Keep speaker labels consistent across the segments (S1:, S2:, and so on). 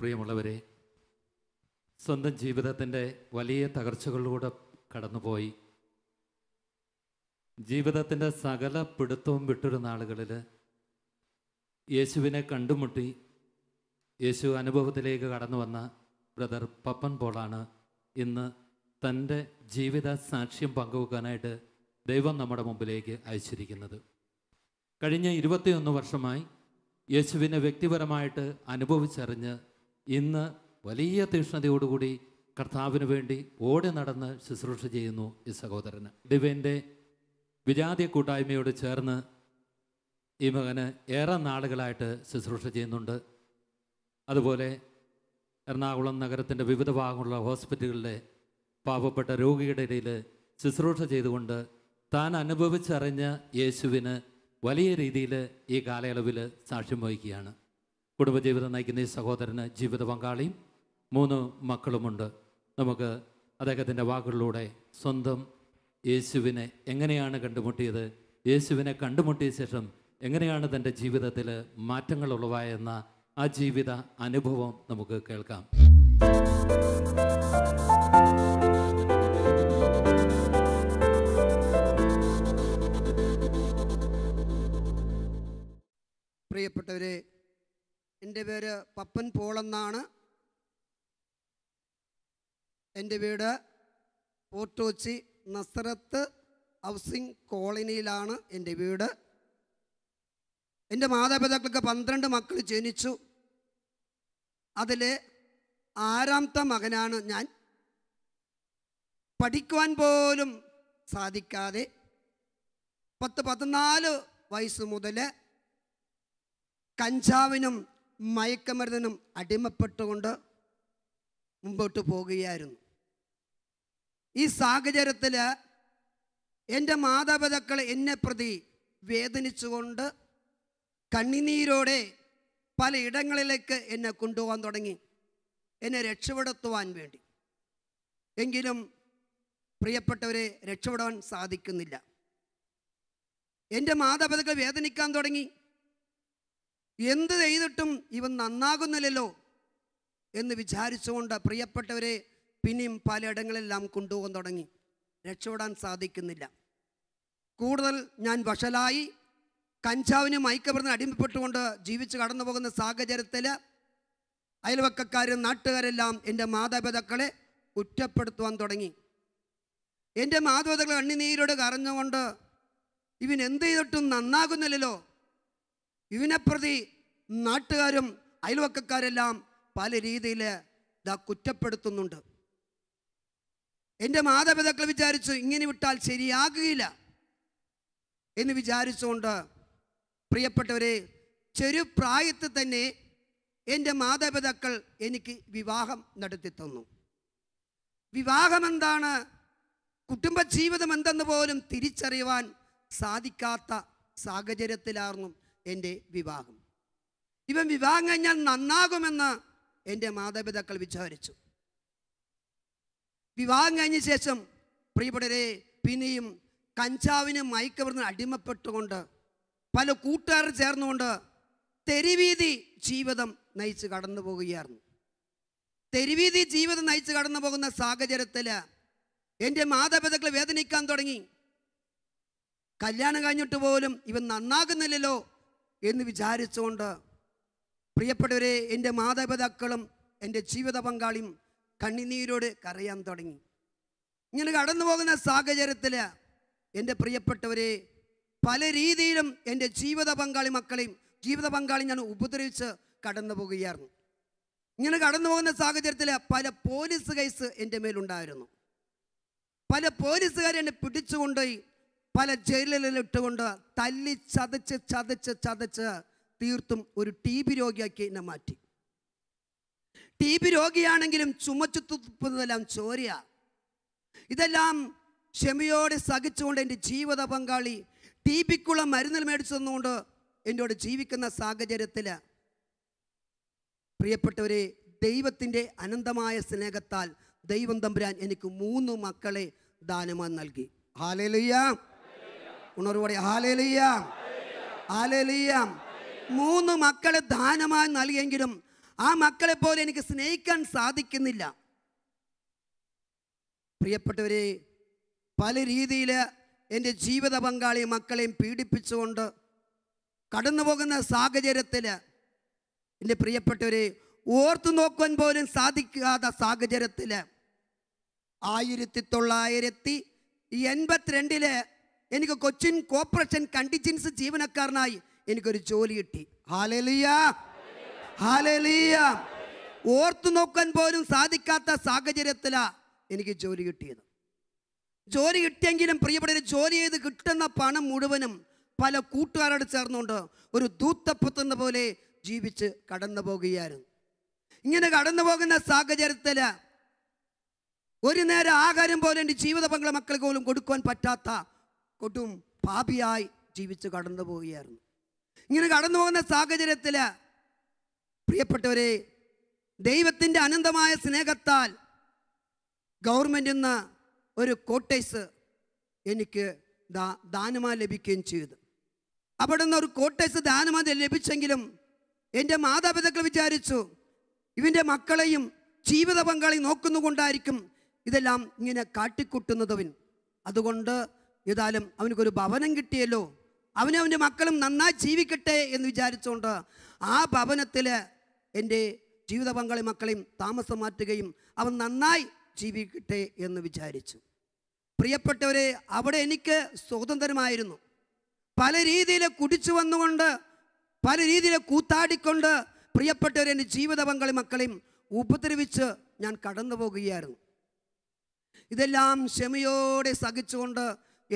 S1: പ്രിയമുള്ളവരെ സ്വന്തം ജീവിതത്തിൻ്റെ വലിയ തകർച്ചകളിലൂടെ കടന്നുപോയി ജീവിതത്തിൻ്റെ സകല പിടുത്തവും വിട്ടിരുന്ന ആളുകളിൽ യേശുവിനെ കണ്ടുമുട്ടി യേശു അനുഭവത്തിലേക്ക് കടന്നു വന്ന ബ്രദർ പപ്പൻ പോളാണ് ഇന്ന് തൻ്റെ ജീവിത സാക്ഷ്യം പങ്കുവെക്കാനായിട്ട് ദൈവം നമ്മുടെ മുമ്പിലേക്ക് അയച്ചിരിക്കുന്നത് കഴിഞ്ഞ ഇരുപത്തിയൊന്ന് വർഷമായി യേശുവിനെ വ്യക്തിപരമായിട്ട് അനുഭവിച്ചറിഞ്ഞ് ഇന്ന് വലിയ തീക്ഷ്ണതയോടുകൂടി കർത്താവിന് വേണ്ടി ഓടി നടന്ന് ശുശ്രൂഷ ചെയ്യുന്നു ഈ സഹോദരന് ഡിവൈൻ്റെ വിജാതി കൂട്ടായ്മയോട് ചേർന്ന് ഈ മകന് ഏറെ നാളുകളായിട്ട് ശുശ്രൂഷ ചെയ്യുന്നുണ്ട് അതുപോലെ എറണാകുളം നഗരത്തിൻ്റെ വിവിധ ഭാഗങ്ങളുള്ള ഹോസ്പിറ്റലുകളിലെ പാവപ്പെട്ട രോഗിയുടെ ഇടയിൽ ശുശ്രൂഷ ചെയ്തുകൊണ്ട് താൻ അനുഭവിച്ചറിഞ്ഞ യേശുവിന് വലിയ രീതിയിൽ ഈ കാലയളവിൽ സാക്ഷ്യം വഹിക്കുകയാണ് കുടുംബജീവിതം നയിക്കുന്ന ഈ സഹോദരന് ജീവിത പങ്കാളിയും മൂന്ന് മക്കളുമുണ്ട് നമുക്ക് അദ്ദേഹത്തിൻ്റെ വാക്കുകളിലൂടെ സ്വന്തം യേശുവിനെ എങ്ങനെയാണ് കണ്ടുമുട്ടിയത് യേശുവിനെ കണ്ടുമുട്ടിയ ശേഷം എങ്ങനെയാണ് തൻ്റെ ജീവിതത്തിൽ മാറ്റങ്ങൾ ഉളവായെന്ന ആ ജീവിത അനുഭവം നമുക്ക് കേൾക്കാം
S2: പ്രിയപ്പെട്ടവരെ എൻ്റെ പേര് പപ്പൻ പോളെന്നാണ് എൻ്റെ വീട് പോർട്ടോച്ചി നസറത്ത് ഹൗസിംഗ് കോളനിയിലാണ് എൻ്റെ വീട് എൻ്റെ മാതാപിതാക്കൾക്ക് പന്ത്രണ്ട് മക്കൾ ജനിച്ചു അതിലെ ആറാമത്തെ മകനാണ് ഞാൻ പഠിക്കുവാൻ പോലും സാധിക്കാതെ പത്ത് പതിനാല് വയസ്സ് മുതൽ കഞ്ചാവിനും മയക്കമരുന്നിനും അടിമപ്പെട്ടുകൊണ്ട് മുമ്പോട്ട് പോകുകയായിരുന്നു ഈ സാഹചര്യത്തിൽ എൻ്റെ മാതാപിതാക്കൾ എന്നെ പ്രതി വേദനിച്ചുകൊണ്ട് കണ്ണിനീരോടെ പലയിടങ്ങളിലേക്ക് എന്നെ കൊണ്ടുപോകാൻ തുടങ്ങി എന്നെ രക്ഷപ്പെടുത്തുവാൻ വേണ്ടി എങ്കിലും പ്രിയപ്പെട്ടവരെ രക്ഷപ്പെടുവാൻ സാധിക്കുന്നില്ല എൻ്റെ മാതാപിതാക്കൾ വേദനിക്കാൻ തുടങ്ങി എന്ത് ചെയ്തിട്ടും ഇവൻ നന്നാകുന്നില്ലല്ലോ എന്ന് വിചാരിച്ചുകൊണ്ട് പ്രിയപ്പെട്ടവരെ പിന്നെയും പലയിടങ്ങളെല്ലാം കൊണ്ടുപോകാൻ തുടങ്ങി രക്ഷപ്പെടാൻ സാധിക്കുന്നില്ല കൂടുതൽ ഞാൻ വഷലായി കഞ്ചാവിന് മയക്കമരുന്ന് അടിമപ്പെട്ടുകൊണ്ട് ജീവിച്ച് കടന്നു പോകുന്ന സാഹചര്യത്തിൽ അയൽവക്കക്കാരും നാട്ടുകാരെല്ലാം എൻ്റെ മാതാപിതാക്കളെ കുറ്റപ്പെടുത്തുവാൻ തുടങ്ങി എൻ്റെ മാതാപിതാക്കൾ കണ്ണിനീരോട് കരഞ്ഞുകൊണ്ട് ഇവൻ എന്ത് ചെയ്തിട്ടും നന്നാകുന്നില്ലല്ലോ പ്രതി നാട്ടുകാരും അയൽവക്കക്കാരെല്ലാം പല രീതിയിൽ ഇതാ കുറ്റപ്പെടുത്തുന്നുണ്ട് എൻ്റെ മാതാപിതാക്കൾ വിചാരിച്ചു ഇങ്ങനെ വിട്ടാൽ ശരിയാകുകയില്ല എന്ന് വിചാരിച്ചുകൊണ്ട് പ്രിയപ്പെട്ടവരെ ചെറു പ്രായത്തിൽ തന്നെ എൻ്റെ മാതാപിതാക്കൾ എനിക്ക് വിവാഹം നടത്തി തന്നു വിവാഹമെന്താണ് കുടുംബജീവിതം എന്തെന്ന് പോലും തിരിച്ചറിയുവാൻ സാധിക്കാത്ത സാഹചര്യത്തിലായിരുന്നു എൻ്റെ വിവാഹം ഇവൻ വിവാഹം കഴിഞ്ഞാൽ നന്നാകുമെന്ന് എൻ്റെ മാതാപിതാക്കൾ വിചാരിച്ചു വിവാഹം കഴിഞ്ഞ ശേഷം പ്രിയപ്പെടരെ പിന്നെയും കഞ്ചാവിന് മയക്കവർന്ന് അടിമപ്പെട്ടുകൊണ്ട് പല കൂട്ടുകാരും ചേർന്നുകൊണ്ട് തെരുവീതി ജീവിതം നയിച്ച് കടന്നു പോകുകയായിരുന്നു തെരുവീതി ജീവിതം നയിച്ച് കടന്നു പോകുന്ന സാഹചര്യത്തിൽ എൻ്റെ മാതാപിതാക്കൾ വേദനിക്കാൻ തുടങ്ങി കല്യാണം കഴിഞ്ഞിട്ട് പോലും ഇവൻ നന്നാകുന്നില്ലല്ലോ എന്ന് വിചാരിച്ചുകൊണ്ട് പ്രിയപ്പെട്ടവരെ എൻ്റെ മാതാപിതാക്കളും എൻ്റെ ജീവിത പങ്കാളിയും കണ്ണിനീരോട് കരയാൻ തുടങ്ങി ഇങ്ങനെ കടന്നു പോകുന്ന സാഹചര്യത്തിൽ എൻ്റെ പ്രിയപ്പെട്ടവരെ പല രീതിയിലും എൻ്റെ ജീവിത പങ്കാളി മക്കളെയും ജീവിത പങ്കാളി ഞാൻ ഉപദ്രവിച്ച് കടന്നു പോകുകയായിരുന്നു ഇങ്ങനെ കടന്നു പോകുന്ന സാഹചര്യത്തിൽ പല പോലീസ് കേസ് എൻ്റെ മേലുണ്ടായിരുന്നു പല പോലീസുകാരെന്നെ പിടിച്ചുകൊണ്ടുപോയി പല ജയിലിലിട്ടുകൊണ്ട് തല്ലി ചതച്ച് ചതച്ച് ചതച്ച് തീർത്തും ഒരു ടി ബി രോഗിയാക്കി എന്നെ മാറ്റി ടി ബി രോഗിയാണെങ്കിലും ചുമച്ചു തുപ്പുന്നതെല്ലാം ചോരയാ ഇതെല്ലാം ക്ഷമയോടെ സഹിച്ചുകൊണ്ട് എൻ്റെ ജീവിത പങ്കാളി ടി ബിക്കുള്ള മരുന്നിൽ മേടിച്ചു തന്നുകൊണ്ട് എന്നോട് ജീവിക്കുന്ന സാഹചര്യത്തിൽ പ്രിയപ്പെട്ടവരെ ദൈവത്തിൻ്റെ അനന്തമായ സ്നേഹത്താൽ ദൈവം തമ്പുരാൻ എനിക്ക് മൂന്ന് മക്കളെ ദാനമായി നൽകി ഹാലലുയ്യ ഉണർവോടെ ആലേലിയാം ആലേലിയാം മൂന്ന് മക്കളെ ദാനമായി നൽകിയെങ്കിലും ആ മക്കളെ പോലെ എനിക്ക് സ്നേഹിക്കാൻ സാധിക്കുന്നില്ല പ്രിയപ്പെട്ടവരെ പല രീതിയിൽ എൻ്റെ ജീവിത പങ്കാളി മക്കളെയും പീഡിപ്പിച്ചുകൊണ്ട് കടന്നു പോകുന്ന സാഹചര്യത്തിൽ എൻ്റെ പ്രിയപ്പെട്ടവരെ ഓർത്തു നോക്കുവാൻ പോലും സാധിക്കാത്ത സാഹചര്യത്തിൽ ആയിരത്തി തൊള്ളായിരത്തി എൺപത്തിരണ്ടിലെ എനിക്ക് കൊച്ചിൻ കോർപ്പറേഷൻ കണ്ടിജൻസ് ജീവനക്കാരനായി എനിക്കൊരു ജോലി കിട്ടി ഹാലലിയ ഹാലലിയ ഓർത്തു നോക്കാൻ പോലും സാധിക്കാത്ത സാഹചര്യത്തിലാണ് എനിക്ക് ജോലി കിട്ടിയത് ജോലി കിട്ടിയെങ്കിലും പ്രിയപ്പെട്ടവർ ജോലി ചെയ്ത് കിട്ടുന്ന പണം മുഴുവനും പല കൂട്ടുകാരോട് ചേർന്നുകൊണ്ട് ഒരു ദൂത്തപ്പുത്തുന്ന പോലെ ജീവിച്ച് കടന്നു പോകുകയായിരുന്നു ഇങ്ങനെ കടന്നു പോകുന്ന സാഹചര്യത്തിൽ ഒരു നേരം ആഹാരം പോലെ എൻ്റെ ജീവിത പങ്കുള്ള മക്കൾക്ക് പോലും കൊടുക്കുവാൻ പറ്റാത്ത കൊട്ടും പാപിയായി ജീവിച്ച് കടന്നു പോവുകയായിരുന്നു ഇങ്ങനെ കടന്നു പോകുന്ന സാഹചര്യത്തിൽ പ്രിയപ്പെട്ടവരെ ദൈവത്തിൻ്റെ അനന്തമായ സ്നേഹത്താൽ ഗവൺമെൻറ്റിൽ നിന്ന് ഒരു കോട്ടേഴ്സ് എനിക്ക് ദാ ദാനമായി ലഭിക്കുകയും ചെയ്തു അവിടെ നിന്ന് ഒരു കോട്ടേഴ്സ് ദാനമായി ലഭിച്ചെങ്കിലും എൻ്റെ മാതാപിതാക്കൾ വിചാരിച്ചു ഇവൻ്റെ മക്കളെയും ജീവിത പങ്കാളി നോക്കുന്നുകൊണ്ടായിരിക്കും ഇതെല്ലാം ഇങ്ങനെ കാട്ടിക്കൂട്ടുന്നതവൻ അതുകൊണ്ട് ഏതായാലും അവനക്കൊരു ഭവനം കിട്ടിയല്ലോ അവനും അവൻ്റെ മക്കളും നന്നായി ജീവിക്കട്ടെ എന്ന് വിചാരിച്ചുകൊണ്ട് ആ ഭവനത്തിൽ എൻ്റെ ജീവിത പങ്കാളി മക്കളെയും താമസം മാറ്റുകയും അവൻ നന്നായി ജീവിക്കട്ടെ എന്ന് വിചാരിച്ചു പ്രിയപ്പെട്ടവരെ അവിടെ എനിക്ക് സ്വതന്ത്രമായിരുന്നു പല രീതിയിൽ കുടിച്ചു വന്നുകൊണ്ട് പല രീതിയിൽ കൂത്താടിക്കൊണ്ട് പ്രിയപ്പെട്ടവരെ എൻ്റെ ജീവിത പങ്കാളി മക്കളെയും ഉപദ്രവിച്ച് ഞാൻ കടന്നു പോകുകയായിരുന്നു ഇതെല്ലാം ക്ഷമയോടെ സഹിച്ചുകൊണ്ട്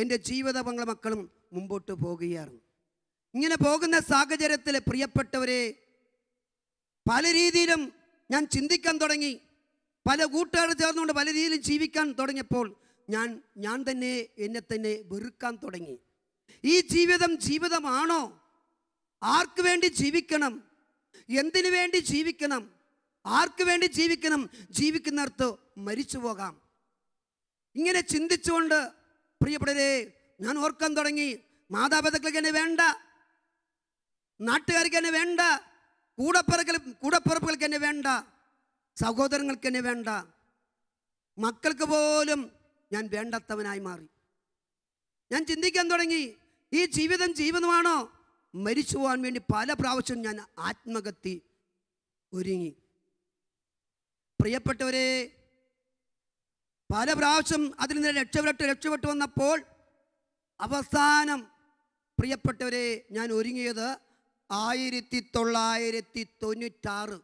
S2: എൻ്റെ ജീവിത മക്കളും മുമ്പോട്ട് പോകുകയാണ് ഇങ്ങനെ പോകുന്ന സാഹചര്യത്തിൽ പ്രിയപ്പെട്ടവരെ പല രീതിയിലും ഞാൻ ചിന്തിക്കാൻ തുടങ്ങി പല കൂട്ടുകാർ ചേർന്നുകൊണ്ട് പല രീതിയിലും ജീവിക്കാൻ തുടങ്ങിയപ്പോൾ ഞാൻ ഞാൻ തന്നെ എന്നെ തന്നെ വെറുക്കാൻ തുടങ്ങി ഈ ജീവിതം ജീവിതമാണോ ആർക്കു വേണ്ടി ജീവിക്കണം എന്തിനു വേണ്ടി ജീവിക്കണം ആർക്കു വേണ്ടി ജീവിക്കണം ജീവിക്കുന്നിടത്ത് മരിച്ചു പോകാം ഇങ്ങനെ ചിന്തിച്ചുകൊണ്ട് പ്രിയപ്പെടരെ ഞാൻ ഓർക്കാൻ തുടങ്ങി മാതാപിതാക്കൾക്ക് എന്നെ വേണ്ട നാട്ടുകാർക്ക് എന്നെ വേണ്ട കൂടപ്പിറക്കൽ കൂടപ്പിറപ്പുകൾക്ക് എന്നെ വേണ്ട സഹോദരങ്ങൾക്ക് എന്നെ വേണ്ട മക്കൾക്ക് പോലും ഞാൻ വേണ്ടത്തവനായി മാറി ഞാൻ ചിന്തിക്കാൻ തുടങ്ങി ഈ ജീവിതം ജീവിതമാണോ മരിച്ചു പോകാൻ വേണ്ടി പല പ്രാവശ്യം ഞാൻ ആത്മഹത്യ ഒരുങ്ങി പ്രിയപ്പെട്ടവരെ പല പ്രാവശ്യം അതിൽ നിന്ന് രക്ഷപ്പെട്ട് രക്ഷപ്പെട്ട് വന്നപ്പോൾ അവസാനം പ്രിയപ്പെട്ടവരെ ഞാൻ ഒരുങ്ങിയത് ആയിരത്തി തൊള്ളായിരത്തി തൊണ്ണൂറ്റാറ്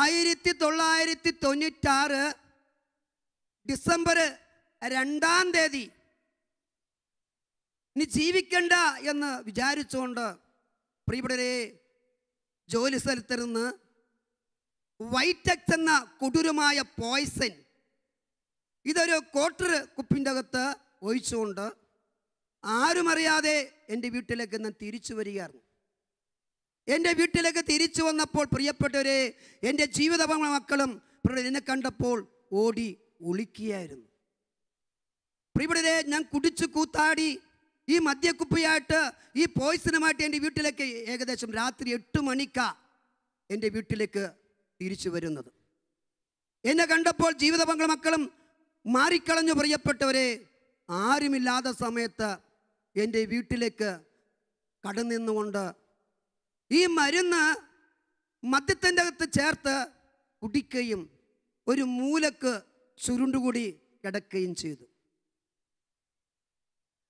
S2: ആയിരത്തി തൊള്ളായിരത്തി തൊണ്ണൂറ്റാറ് ഡിസംബർ രണ്ടാം തീയതി ഇനി ജീവിക്കണ്ട എന്ന് വിചാരിച്ചുകൊണ്ട് പ്രിയപ്പെട്ടവരെ ജോലി സ്ഥലത്തിരുന്ന് വൈറ്റക്സ് എന്ന കൊടൂരമായ പോയ്സൺ ഇതൊരു ക്വാർട്ടർ കുപ്പിൻ്റെ അകത്ത് ഒഴിച്ചുകൊണ്ട് ആരുമറിയാതെ എൻ്റെ വീട്ടിലേക്ക് ഞാൻ തിരിച്ചു വരികയായിരുന്നു എൻ്റെ വീട്ടിലേക്ക് തിരിച്ചു വന്നപ്പോൾ പ്രിയപ്പെട്ടവരെ എൻ്റെ ജീവിത മക്കളും എന്നെ കണ്ടപ്പോൾ ഓടി ഒളിക്കുകയായിരുന്നു പ്രിയപ്പെട്ടവരെ ഞാൻ കുടിച്ചു കൂത്താടി ഈ മദ്യക്കുപ്പിയായിട്ട് ഈ പോയ്സണുമായിട്ട് എൻ്റെ വീട്ടിലേക്ക് ഏകദേശം രാത്രി എട്ട് മണിക്കാ എൻ്റെ വീട്ടിലേക്ക് തിരിച്ചു വരുന്നത് എന്നെ കണ്ടപ്പോൾ ജീവിത മക്കളും മാറിക്കളഞ്ഞു പ്രിയപ്പെട്ടവരെ ആരുമില്ലാത്ത സമയത്ത് എൻ്റെ വീട്ടിലേക്ക് കടന്നിന്നുകൊണ്ട് ഈ മരുന്ന് മദ്യത്തിൻ്റെ അകത്ത് ചേർത്ത് കുടിക്കുകയും ഒരു മൂലക്ക് ചുരുണ്ടുകൂടി കിടക്കുകയും ചെയ്തു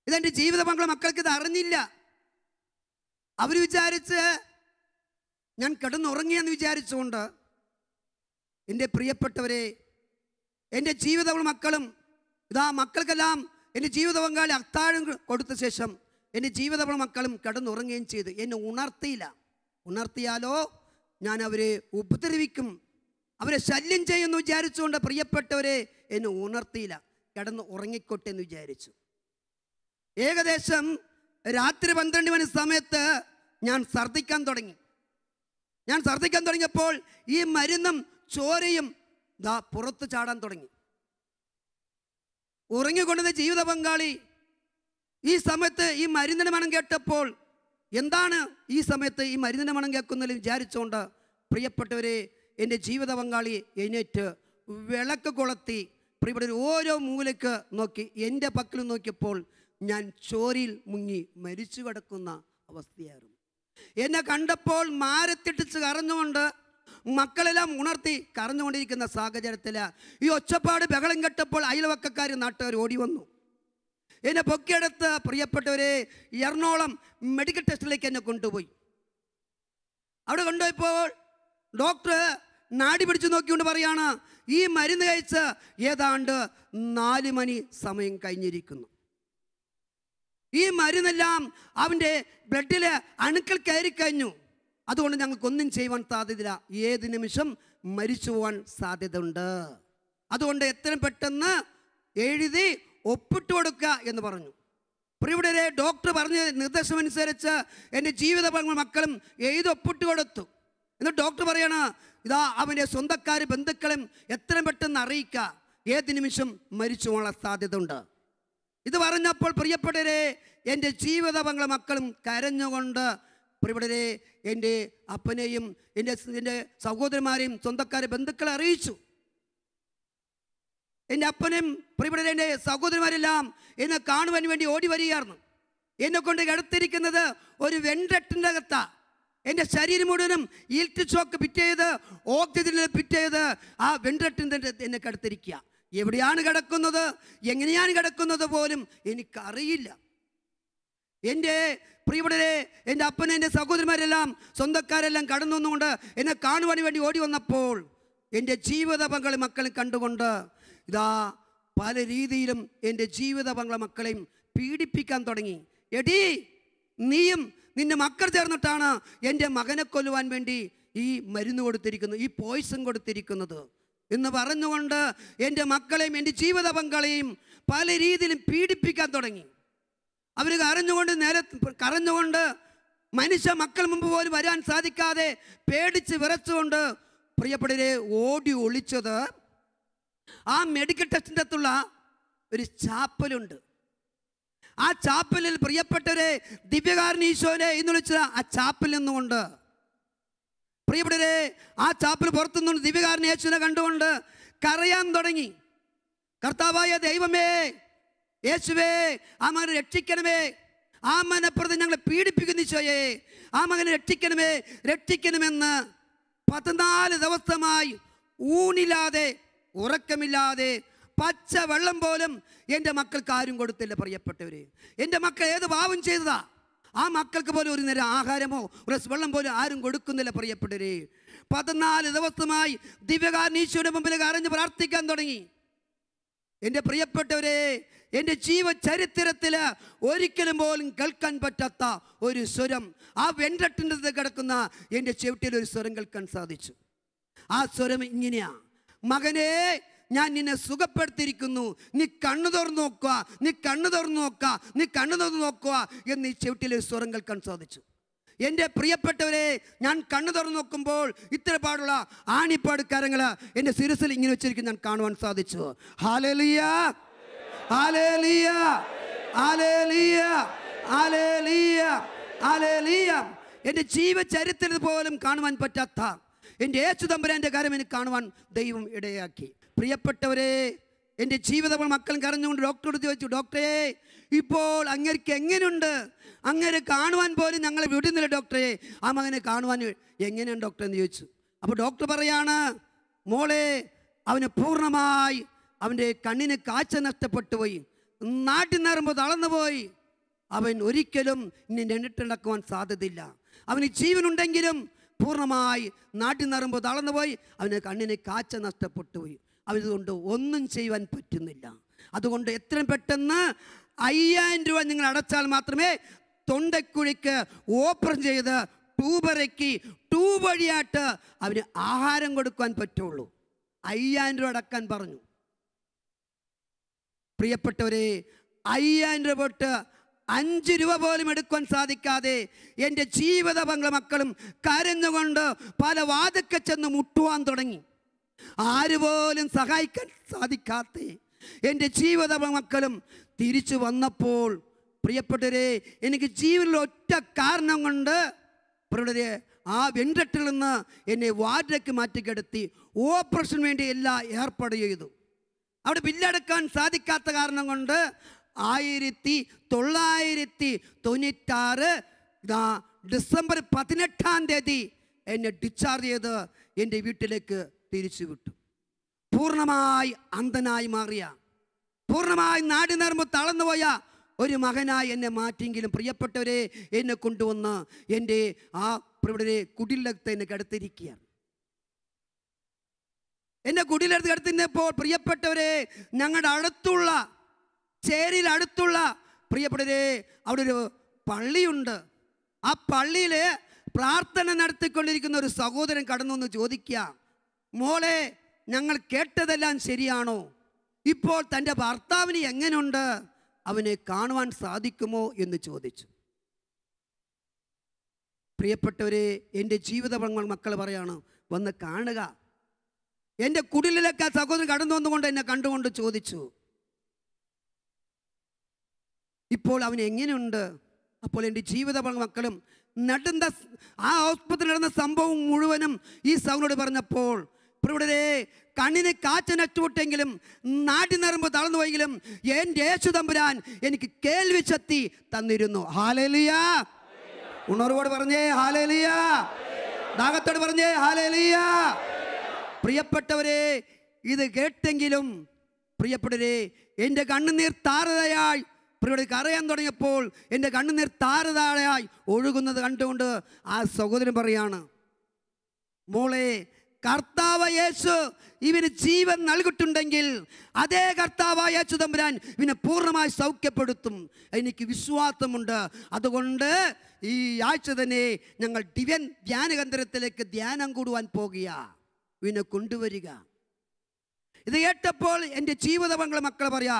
S2: ഇതെൻ്റെ ജീവിത പങ്കുള്ള മക്കൾക്ക് ഇത് അറിഞ്ഞില്ല അവർ വിചാരിച്ച് ഞാൻ കിടന്നുറങ്ങിയെന്ന് വിചാരിച്ചുകൊണ്ട് എൻ്റെ പ്രിയപ്പെട്ടവരെ എൻ്റെ ജീവിത മക്കളും ഇതാ മക്കൾക്കെല്ലാം എൻ്റെ ജീവിത പങ്കാളി അത്താഴം കൊടുത്ത ശേഷം എൻ്റെ ജീവിത മക്കളും കിടന്നുറങ്ങുകയും ചെയ്ത് എന്നെ ഉണർത്തിയില്ല ഉണർത്തിയാലോ ഞാൻ അവരെ ഉപദ്രവിക്കും അവരെ ശല്യം ചെയ്യുമെന്ന് വിചാരിച്ചുകൊണ്ട് പ്രിയപ്പെട്ടവരെ എന്നെ ഉണർത്തിയില്ല കിടന്ന് ഉറങ്ങിക്കോട്ടെ എന്ന് വിചാരിച്ചു ഏകദേശം രാത്രി പന്ത്രണ്ട് മണി സമയത്ത് ഞാൻ ഛർദ്ദിക്കാൻ തുടങ്ങി ഞാൻ ഛർദ്ദിക്കാൻ തുടങ്ങിയപ്പോൾ ഈ മരുന്നും ചോരയും ദാ പുറത്ത് ചാടാൻ തുടങ്ങി ഉറങ്ങിക്കൊണ്ടിരുന്ന ജീവിത പങ്കാളി ഈ സമയത്ത് ഈ മരുന്നിന് മണം കേട്ടപ്പോൾ എന്താണ് ഈ സമയത്ത് ഈ മരുന്നിന് മണം കേൾക്കുന്നതിൽ വിചാരിച്ചുകൊണ്ട് പ്രിയപ്പെട്ടവരെ എൻ്റെ ജീവിത പങ്കാളി എഴുന്നേറ്റ് വിളക്ക് കൊളുത്തി പ്രിയപ്പെട്ടവർ ഓരോ മൂലയ്ക്ക് നോക്കി എൻ്റെ പക്കലും നോക്കിയപ്പോൾ ഞാൻ ചോരിയിൽ മുങ്ങി മരിച്ചു കിടക്കുന്ന അവസ്ഥയായിരുന്നു എന്നെ കണ്ടപ്പോൾ മാരത്തിട്ടിച്ച് കറഞ്ഞുകൊണ്ട് മക്കളെല്ലാം ഉണർത്തി കറന്നുകൊണ്ടിരിക്കുന്ന സാഹചര്യത്തിൽ ഈ ഒച്ചപ്പാട് ബഹളം കെട്ടപ്പോൾ അയൽവക്കക്കാർ നാട്ടുകാർ ഓടി വന്നു എന്നെ പൊക്കിയെടുത്ത് പ്രിയപ്പെട്ടവരെ എറണാകുളം മെഡിക്കൽ ടെസ്റ്റിലേക്ക് എന്നെ കൊണ്ടുപോയി അവിടെ കൊണ്ടുപോയപ്പോൾ ഡോക്ടർ നാടി പിടിച്ചു നോക്കിക്കൊണ്ട് പറയാണ് ഈ മരുന്ന് കഴിച്ച് ഏതാണ്ട് നാല് മണി സമയം കഴിഞ്ഞിരിക്കുന്നു ഈ മരുന്നെല്ലാം അവൻ്റെ ബ്ലഡിലെ അണുക്കൾ കയറി കഴിഞ്ഞു അതുകൊണ്ട് ഞങ്ങൾക്കൊന്നും ചെയ്യുവാൻ സാധ്യതയില്ല ഏത് നിമിഷം മരിച്ചു പോകാൻ സാധ്യതയുണ്ട് അതുകൊണ്ട് എത്രയും പെട്ടെന്ന് എഴുതി ഒപ്പിട്ട് കൊടുക്കുക എന്ന് പറഞ്ഞു പ്രിയവിടെ ഡോക്ടർ പറഞ്ഞ അനുസരിച്ച് എൻ്റെ ജീവിത മക്കളും എഴുതി ഒപ്പിട്ട് കൊടുത്തു എന്നിട്ട് ഡോക്ടർ പറയണ ഇതാ അവൻ്റെ സ്വന്തക്കാർ ബന്ധുക്കളും എത്രയും പെട്ടെന്ന് അറിയിക്കുക ഏത് നിമിഷം മരിച്ചു പോകാനുള്ള സാധ്യത ഉണ്ട് ഇത് പറഞ്ഞപ്പോൾ പ്രിയപ്പെട്ടവരെ എൻ്റെ ജീവിത മക്കളും കരഞ്ഞുകൊണ്ട് പ്രിയപ്പെട്ടവരെ എൻ്റെ അപ്പനെയും എൻ്റെ എൻ്റെ സഹോദരന്മാരെയും സ്വന്തക്കാരെ ബന്ധുക്കളെ അറിയിച്ചു എൻ്റെ അപ്പനും പ്രിയപ്പെട്ടവരെ എൻ്റെ സഹോദരന്മാരെല്ലാം എന്നെ കാണുവാൻ വേണ്ടി ഓടി വരികയായിരുന്നു എന്നെ കൊണ്ട് എടുത്തിരിക്കുന്നത് ഒരു വെണ്ടട്ടിൻ്റെ അകത്താണ് എൻ്റെ ശരീരം മുഴുവനും ഈൽറ്റ് ഷോക്ക് പിറ്റേത് ഓക്സിജനിൽ പിറ്റേത് ആ തന്നെ എന്നെ കടുത്തിരിക്കുക എവിടെയാണ് കിടക്കുന്നത് എങ്ങനെയാണ് കിടക്കുന്നത് പോലും എനിക്കറിയില്ല എൻ്റെ പ്രിയപ്പെട്ടരെ എൻ്റെ അപ്പന എൻ്റെ സഹോദരന്മാരെല്ലാം സ്വന്തക്കാരെല്ലാം കടന്നു വന്നുകൊണ്ട് എന്നെ കാണുവാൻ വേണ്ടി ഓടി വന്നപ്പോൾ എൻ്റെ ജീവിത പങ്കാളി മക്കളെ കണ്ടുകൊണ്ട് ഇതാ പല രീതിയിലും എൻ്റെ ജീവിത പങ്കാളി മക്കളെയും പീഡിപ്പിക്കാൻ തുടങ്ങി എടി നീയും നിന്റെ മക്കൾ ചേർന്നിട്ടാണ് എൻ്റെ മകനെ കൊല്ലുവാൻ വേണ്ടി ഈ മരുന്ന് കൊടുത്തിരിക്കുന്നത് ഈ പോയിസൺ കൊടുത്തിരിക്കുന്നത് എന്ന് പറഞ്ഞുകൊണ്ട് എൻ്റെ മക്കളെയും എൻ്റെ ജീവിത പങ്കാളിയെയും പല രീതിയിലും പീഡിപ്പിക്കാൻ തുടങ്ങി അവർ കരഞ്ഞുകൊണ്ട് നേരെ കരഞ്ഞുകൊണ്ട് മനുഷ്യ മക്കൾ മുമ്പ് പോലും വരാൻ സാധിക്കാതെ പേടിച്ച് വിറച്ചുകൊണ്ട് പ്രിയപ്പെട്ടവരെ ഓടി ഒളിച്ചത് ആ മെഡിക്കൽ ടെസ്റ്റിൻ്റെ അകത്തുള്ള ഒരു ചാപ്പലുണ്ട് ആ ചാപ്പലിൽ പ്രിയപ്പെട്ടവരെ ദിവ്യകാരൻ ഈശോനെ എന്ന് വിളിച്ച ആ ചാപ്പൽ നിന്നുകൊണ്ട് പ്രിയപ്പെട്ടവരെ ആ ചാപ്പൽ പുറത്തുനിന്നുകൊണ്ട് ദിവ്യകാരൻ യേശുവിനെ കണ്ടുകൊണ്ട് കരയാൻ തുടങ്ങി കർത്താവായ ദൈവമേ യേശുവേ ആ മകനെ രക്ഷിക്കണമേ ആ മനപ്രതി ഞങ്ങളെ പീഡിപ്പിക്കുന്ന ചോയേ ആ മകനെ രക്ഷിക്കണമേ രക്ഷിക്കണമെന്ന് പതിനാല് ദിവസമായി ഊണില്ലാതെ ഉറക്കമില്ലാതെ പച്ച വെള്ളം പോലും എൻ്റെ മക്കൾക്ക് ആരും കൊടുത്തില്ല പ്രിയപ്പെട്ടവർ എൻ്റെ മക്കൾ ഏത് പാവം ചെയ്തതാ ആ മക്കൾക്ക് പോലും ഒരു നേരം ആഹാരമോ ഒരു വെള്ളം പോലും ആരും കൊടുക്കുന്നില്ല പ്രിയപ്പെട്ടവരെ പതിനാല് ദിവസമായി ദിവ്യകാരൻ ഈശോയുടെ മുമ്പിൽ കരഞ്ഞ് പ്രാർത്ഥിക്കാൻ തുടങ്ങി എൻ്റെ പ്രിയപ്പെട്ടവരെ എൻ്റെ ജീവചരിത്രത്തിൽ ഒരിക്കലും പോലും കേൾക്കാൻ പറ്റാത്ത ഒരു സ്വരം ആ വെണ്ടട്ടിൻ്റെ കിടക്കുന്ന എൻ്റെ ചെവിട്ടിൽ ഒരു സ്വരം കേൾക്കാൻ സാധിച്ചു ആ സ്വരം ഇങ്ങനെയാ മകനെ ഞാൻ നിന്നെ സുഖപ്പെടുത്തിയിരിക്കുന്നു നീ കണ്ണു തുറന്നു നോക്കുക നീ കണ്ണു തുറന്നു നോക്കുക നീ കണ്ണു തുറന്നു നോക്കുക എന്ന് ഈ ഒരു സ്വരം കേൾക്കാൻ സാധിച്ചു എൻ്റെ പ്രിയപ്പെട്ടവരെ ഞാൻ കണ്ണു തുറന്നു നോക്കുമ്പോൾ ഇത്ര പാടുള്ള ആണിപ്പാടുകാരങ്ങൾ എൻ്റെ സിരസിൽ ഇങ്ങനെ വെച്ചിരിക്കുന്ന ഞാൻ കാണുവാൻ സാധിച്ചു ഹാലലിയ Aleluia! Aleluia! Aleluia! Aleluia! എൻ്റെ ജീവചരിത്രത്തിൽ പോലും കാണുവാൻ പറ്റാത്ത എൻ്റെ യേശു തമ്പുരാൻ്റെ കാര്യം എനിക്ക് കാണുവാൻ ദൈവം ഇടയാക്കി പ്രിയപ്പെട്ടവരെ എൻ്റെ ജീവിതം മക്കളും കരഞ്ഞുകൊണ്ട് ഡോക്ടറോട് ചോദിച്ചു ഡോക്ടറെ ഇപ്പോൾ അങ്ങേക്ക് എങ്ങനെയുണ്ട് അങ്ങനെ കാണുവാൻ പോലും ഞങ്ങളെ വിടുന്നില്ല ഡോക്ടറെ ആ മകനെ കാണുവാൻ എങ്ങനെയാണ് ഡോക്ടർ എന്ന് ചോദിച്ചു അപ്പോൾ ഡോക്ടർ പറയാണ് മോളെ അവന് പൂർണ്ണമായി അവൻ്റെ കണ്ണിന് കാഴ്ച നഷ്ടപ്പെട്ടു പോയി നാട്ടി നേറുമ്പോൾ തളർന്നുപോയി അവൻ ഒരിക്കലും ഇനി നെണ്ണിട്ടുണ്ടാക്കുവാൻ സാധ്യതയില്ല അവന് ജീവനുണ്ടെങ്കിലും പൂർണ്ണമായി നാട്ടി നേറുമ്പോൾ തളർന്നുപോയി അവന് കണ്ണിന് കാച്ച നഷ്ടപ്പെട്ടു പോയി അവനതുകൊണ്ട് ഒന്നും ചെയ്യുവാൻ പറ്റുന്നില്ല അതുകൊണ്ട് എത്രയും പെട്ടെന്ന് അയ്യായിരം രൂപ നിങ്ങൾ അടച്ചാൽ മാത്രമേ തൊണ്ടക്കുഴിക്ക് ഓപ്പർ ചെയ്ത് ട്യൂബറക്കി ട്യൂബ് വഴിയായിട്ട് അവന് ആഹാരം കൊടുക്കാൻ പറ്റുള്ളൂ അയ്യായിരം രൂപ അടക്കാൻ പറഞ്ഞു പ്രിയപ്പെട്ടവരെ അയ്യായിരം രൂപ തൊട്ട് അഞ്ച് രൂപ പോലും എടുക്കാൻ സാധിക്കാതെ എൻ്റെ ജീവിത പങ്കുള്ള മക്കളും കരഞ്ഞുകൊണ്ട് പല വാതുക്കെ ചെന്ന് മുട്ടുവാൻ തുടങ്ങി ആരുപോലും സഹായിക്കാൻ സാധിക്കാത്ത എൻ്റെ ജീവിത മക്കളും തിരിച്ചു വന്നപ്പോൾ പ്രിയപ്പെട്ടവരെ എനിക്ക് ജീവിതത്തിൽ ഒറ്റ കാരണം കൊണ്ട് പ്രിയപ്പെട്ടവരെ ആ വെണ്ടട്ടിൽ നിന്ന് എന്നെ വാർഡിലേക്ക് മാറ്റിക്കെടുത്തി ഓപ്പറേഷന് വേണ്ടി എല്ലാ ഏർപ്പാട് ചെയ്തു അവിടെ ബില്ലെടുക്കാൻ സാധിക്കാത്ത കാരണം കൊണ്ട് ആയിരത്തി തൊള്ളായിരത്തി തൊണ്ണൂറ്റാറ് ഡിസംബർ പതിനെട്ടാം തീയതി എന്നെ ഡിസ്ചാർജ് ചെയ്ത് എൻ്റെ വീട്ടിലേക്ക് തിരിച്ചു വിട്ടു പൂർണ്ണമായി അന്ധനായി മാറിയ പൂർണ്ണമായി നാടിനർമ്മ് തളർന്നുപോയ ഒരു മകനായി എന്നെ മാറ്റിയെങ്കിലും പ്രിയപ്പെട്ടവരെ എന്നെ കൊണ്ടുവന്ന് എൻ്റെ ആ ഇവിടെ കുടിലത്തെ എന്നെ കടുത്തിരിക്കുകയാണ് എന്നെ കുടിയിലെടുത്ത് കിടത്തിന്നപ്പോൾ പ്രിയപ്പെട്ടവരെ ഞങ്ങളുടെ അടുത്തുള്ള ചേരിയിൽ അടുത്തുള്ള പ്രിയപ്പെട്ടവരെ അവിടെ ഒരു പള്ളിയുണ്ട് ആ പള്ളിയിൽ പ്രാർത്ഥന നടത്തിക്കൊണ്ടിരിക്കുന്ന ഒരു സഹോദരൻ കടന്നു ഒന്ന് ചോദിക്കുക മോളെ ഞങ്ങൾ കേട്ടതെല്ലാം ശരിയാണോ ഇപ്പോൾ തൻ്റെ ഭർത്താവിന് എങ്ങനെയുണ്ട് അവനെ കാണുവാൻ സാധിക്കുമോ എന്ന് ചോദിച്ചു പ്രിയപ്പെട്ടവരെ എൻ്റെ ജീവിത മക്കൾ പറയാണ് വന്ന് കാണുക എൻ്റെ കുടിലൊക്കെ ആ സഹോദരൻ കടന്നു വന്നുകൊണ്ട് എന്നെ കണ്ടുകൊണ്ട് ചോദിച്ചു ഇപ്പോൾ അവൻ എങ്ങനെയുണ്ട് അപ്പോൾ എൻ്റെ ജീവിത മക്കളും നടന്ന ആ ഹോസ്പിറ്റലിൽ നടന്ന സംഭവം മുഴുവനും ഈ സൗനോട് പറഞ്ഞപ്പോൾ ഇവിടെ കണ്ണിന് കാച്ച നച്ചുവിട്ടെങ്കിലും നാട്ടി നിറമ്പ് തളർന്നു പോയെങ്കിലും എൻ്റെ യേശു തമ്പുരാൻ എനിക്ക് കേൾവി ചത്തി തന്നിരുന്നു ഹാലലിയ ഉണർവോട് പറഞ്ഞേ ഹാലലിയ ദാഹത്തോട് പറഞ്ഞേ ഹാലലിയ പ്രിയപ്പെട്ടവരെ ഇത് കേട്ടെങ്കിലും പ്രിയപ്പെട്ടവരെ എൻ്റെ കണ്ണുനീർ താരതയായി പ്രിയുടെ കരയാൻ തുടങ്ങിയപ്പോൾ എൻ്റെ കണ്ണുനീർ താരതാഴയായി ഒഴുകുന്നത് കണ്ടുകൊണ്ട് ആ സഹോദരൻ പറയാണ് മോളെ കർത്താവ് യേശു ഇവന് ജീവൻ നൽകിട്ടുണ്ടെങ്കിൽ അതേ കർത്താവായ യേശു തമ്പുരാൻ ഇവനെ പൂർണ്ണമായി സൗഖ്യപ്പെടുത്തും എനിക്ക് വിശ്വാസമുണ്ട് അതുകൊണ്ട് ഈ ആഴ്ച തന്നെ ഞങ്ങൾ ദിവ്യൻ ധ്യാനകേന്ദ്രത്തിലേക്ക് ധ്യാനം കൂടുവാൻ പോകുകയാണ് വിനെ കൊണ്ടുവരിക ഇത് കേട്ടപ്പോൾ എൻ്റെ ജീവിത പങ്കളെ മക്കൾ പറയാ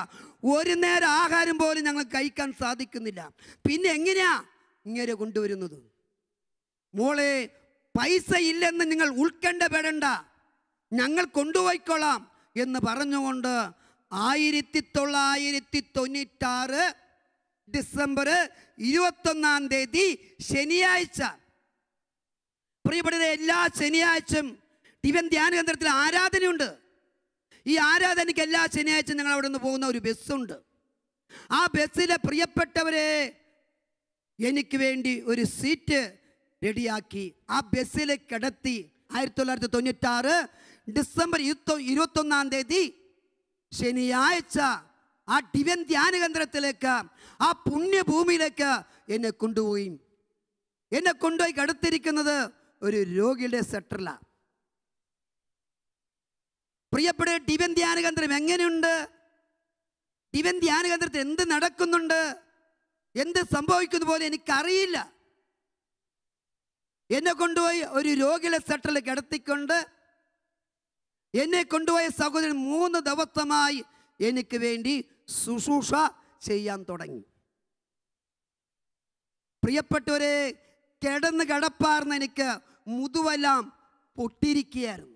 S2: ഒരു നേരം ആഹാരം പോലും ഞങ്ങൾ കഴിക്കാൻ സാധിക്കുന്നില്ല പിന്നെ എങ്ങനെയാ ഇങ്ങനെ കൊണ്ടുവരുന്നത് മോളെ പൈസ ഇല്ലെന്ന് നിങ്ങൾ ഉൾക്കണ്ട പെടണ്ട ഞങ്ങൾ കൊണ്ടുപോയിക്കൊള്ളാം എന്ന് പറഞ്ഞുകൊണ്ട് ആയിരത്തി തൊള്ളായിരത്തി തൊണ്ണൂറ്റാറ് ഡിസംബർ ഇരുപത്തൊന്നാം തീയതി ശനിയാഴ്ച പ്രിയപ്പെടുന്ന എല്ലാ ശനിയാഴ്ചയും ദിവ്യൻ ധ്യാന കേന്ദ്രത്തിൽ ആരാധനയുണ്ട് ഈ ആരാധനയ്ക്ക് എല്ലാ ശനിയാഴ്ച ഞങ്ങൾ അവിടെ നിന്ന് പോകുന്ന ഒരു ബസ്സുണ്ട് ആ ബസ്സിലെ പ്രിയപ്പെട്ടവരെ എനിക്ക് വേണ്ടി ഒരു സീറ്റ് റെഡിയാക്കി ആ ബസ്സിലെ കിടത്തി ആയിരത്തി തൊള്ളായിരത്തി തൊണ്ണൂറ്റാറ് ഡിസംബർ ഇരുപത്തൊന്നാം തീയതി ശനിയാഴ്ച ആ ടിവൻ ധ്യാന കേന്ദ്രത്തിലേക്ക് ആ പുണ്യഭൂമിയിലേക്ക് എന്നെ കൊണ്ടുപോയി എന്നെ കൊണ്ടുപോയി കടുത്തിരിക്കുന്നത് ഒരു രോഗിയുടെ സെറ്ററിലാണ് പ്രിയപ്പെട്ട ടിവൻ ധ്യാന കേന്ദ്രം എങ്ങനെയുണ്ട് ടിവൻ ധ്യാന കേന്ദ്രത്തിൽ എന്ത് നടക്കുന്നുണ്ട് എന്ത് സംഭവിക്കുന്നു പോലെ എനിക്കറിയില്ല എന്നെ കൊണ്ടുപോയി ഒരു രോഗിയുടെ സെട്ടറിൽ കിടത്തിക്കൊണ്ട് എന്നെ കൊണ്ടുപോയ സഹോദരൻ മൂന്ന് ദിവസമായി എനിക്ക് വേണ്ടി ശുശ്രൂഷ ചെയ്യാൻ തുടങ്ങി പ്രിയപ്പെട്ടവരെ കിടന്ന് കിടപ്പാർന്ന് എനിക്ക് മുതുവെല്ലാം പൊട്ടിരിക്കുകയായിരുന്നു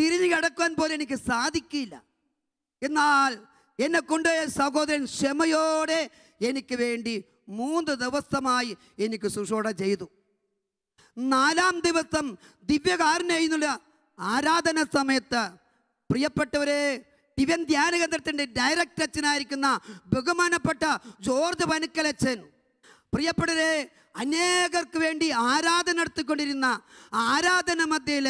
S2: തിരിഞ്ഞു കിടക്കാൻ പോലും എനിക്ക് സാധിക്കില്ല എന്നാൽ എന്നെ കൊണ്ടുപോയ സഹോദരൻ ക്ഷമയോടെ എനിക്ക് വേണ്ടി മൂന്ന് ദിവസമായി എനിക്ക് സുഷോട ചെയ്തു നാലാം ദിവസം ദിവ്യകാരനെഴുന്നുള്ള ആരാധന സമയത്ത് പ്രിയപ്പെട്ടവരെ ദിവ്യൻ കേന്ദ്രത്തിൻ്റെ ഡയറക്ടർ അച്ഛനായിരിക്കുന്ന ബഹുമാനപ്പെട്ട ജോർജ് വനുക്കലച്ഛൻ പ്രിയപ്പെട്ടവരെ അനേകർക്ക് വേണ്ടി ആരാധന നടത്തിക്കൊണ്ടിരുന്ന ആരാധന മധ്യയിൽ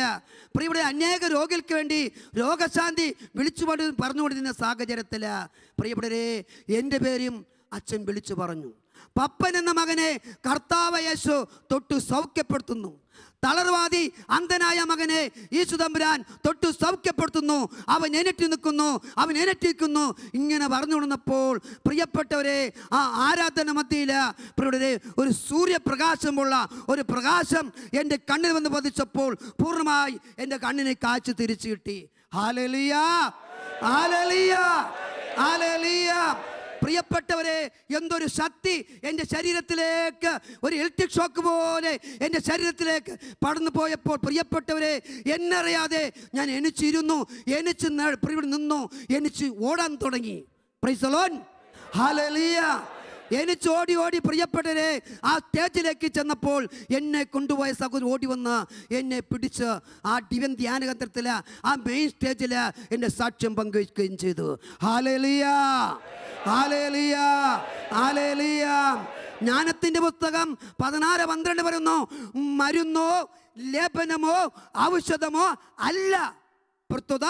S2: പ്രിയയുടെ അനേക രോഗികൾക്ക് വേണ്ടി രോഗശാന്തി വിളിച്ചുകൊണ്ട് പറഞ്ഞുകൊണ്ടിരുന്ന സാഹചര്യത്തിൽ പ്രിയപ്പെടരെ എൻ്റെ പേരും അച്ഛൻ വിളിച്ചു പറഞ്ഞു പപ്പൻ എന്ന മകനെ കർത്താവ് യേശു തൊട്ട് സൗഖ്യപ്പെടുത്തുന്നു തളർവാദി അന്ധനായ മകനെ ഈശുതമ്പുരാൻ തൊട്ട് സൗഖ്യപ്പെടുത്തുന്നു അവൻ എനറ്റി നിൽക്കുന്നു അവൻ എനറ്റിക്കുന്നു ഇങ്ങനെ പറഞ്ഞു കൊടുന്നപ്പോൾ പ്രിയപ്പെട്ടവരെ ആ ആരാധന മത്തിയിൽ പ്രിയവരെ ഒരു സൂര്യപ്രകാശമുള്ള ഒരു പ്രകാശം എൻ്റെ കണ്ണിൽ വന്ന് പതിച്ചപ്പോൾ പൂർണ്ണമായി എൻ്റെ കണ്ണിനെ കാച്ച് തിരിച്ചു കിട്ടി ഹാലലിയ ഹാലലിയ ഹാലലിയ പ്രിയപ്പെട്ടവരെ എന്തൊരു ശക്തി എൻ്റെ ശരീരത്തിലേക്ക് ഒരു ഇലക്ട്രിക് ഷോക്ക് പോലെ എൻ്റെ ശരീരത്തിലേക്ക് പടന്നു പോയപ്പോൾ പ്രിയപ്പെട്ടവരെ എന്നറിയാതെ ഞാൻ എണിച്ചിരുന്നു എണിച്ച് നിന്നു എണിച്ച് ഓടാൻ തുടങ്ങി പ്രൈസലോൻ ഹാലലിയ എനിക്ക് ഓടി ഓടി പ്രിയപ്പെട്ടരെ ആ സ്റ്റേജിലേക്ക് ചെന്നപ്പോൾ എന്നെ കൊണ്ടുപോയ സഹോദരൻ ഓടി വന്ന് എന്നെ പിടിച്ച് ആ ഡിവൻ ധ്യാനകേന്ദ്രത്തിൽ ആ മെയിൻ സ്റ്റേജിൽ എൻ്റെ സാക്ഷ്യം പങ്കുവയ്ക്കുകയും ചെയ്തു ഹാലേലിയ ഹാലേലിയ ഹാലേലിയ ജ്ഞാനത്തിൻ്റെ പുസ്തകം പതിനാറ് പന്ത്രണ്ട് പറയുന്നു മരുന്നോ ലേപനമോ ഔഷധമോ അല്ല സൗഖ്യപ്പെടുത്തുക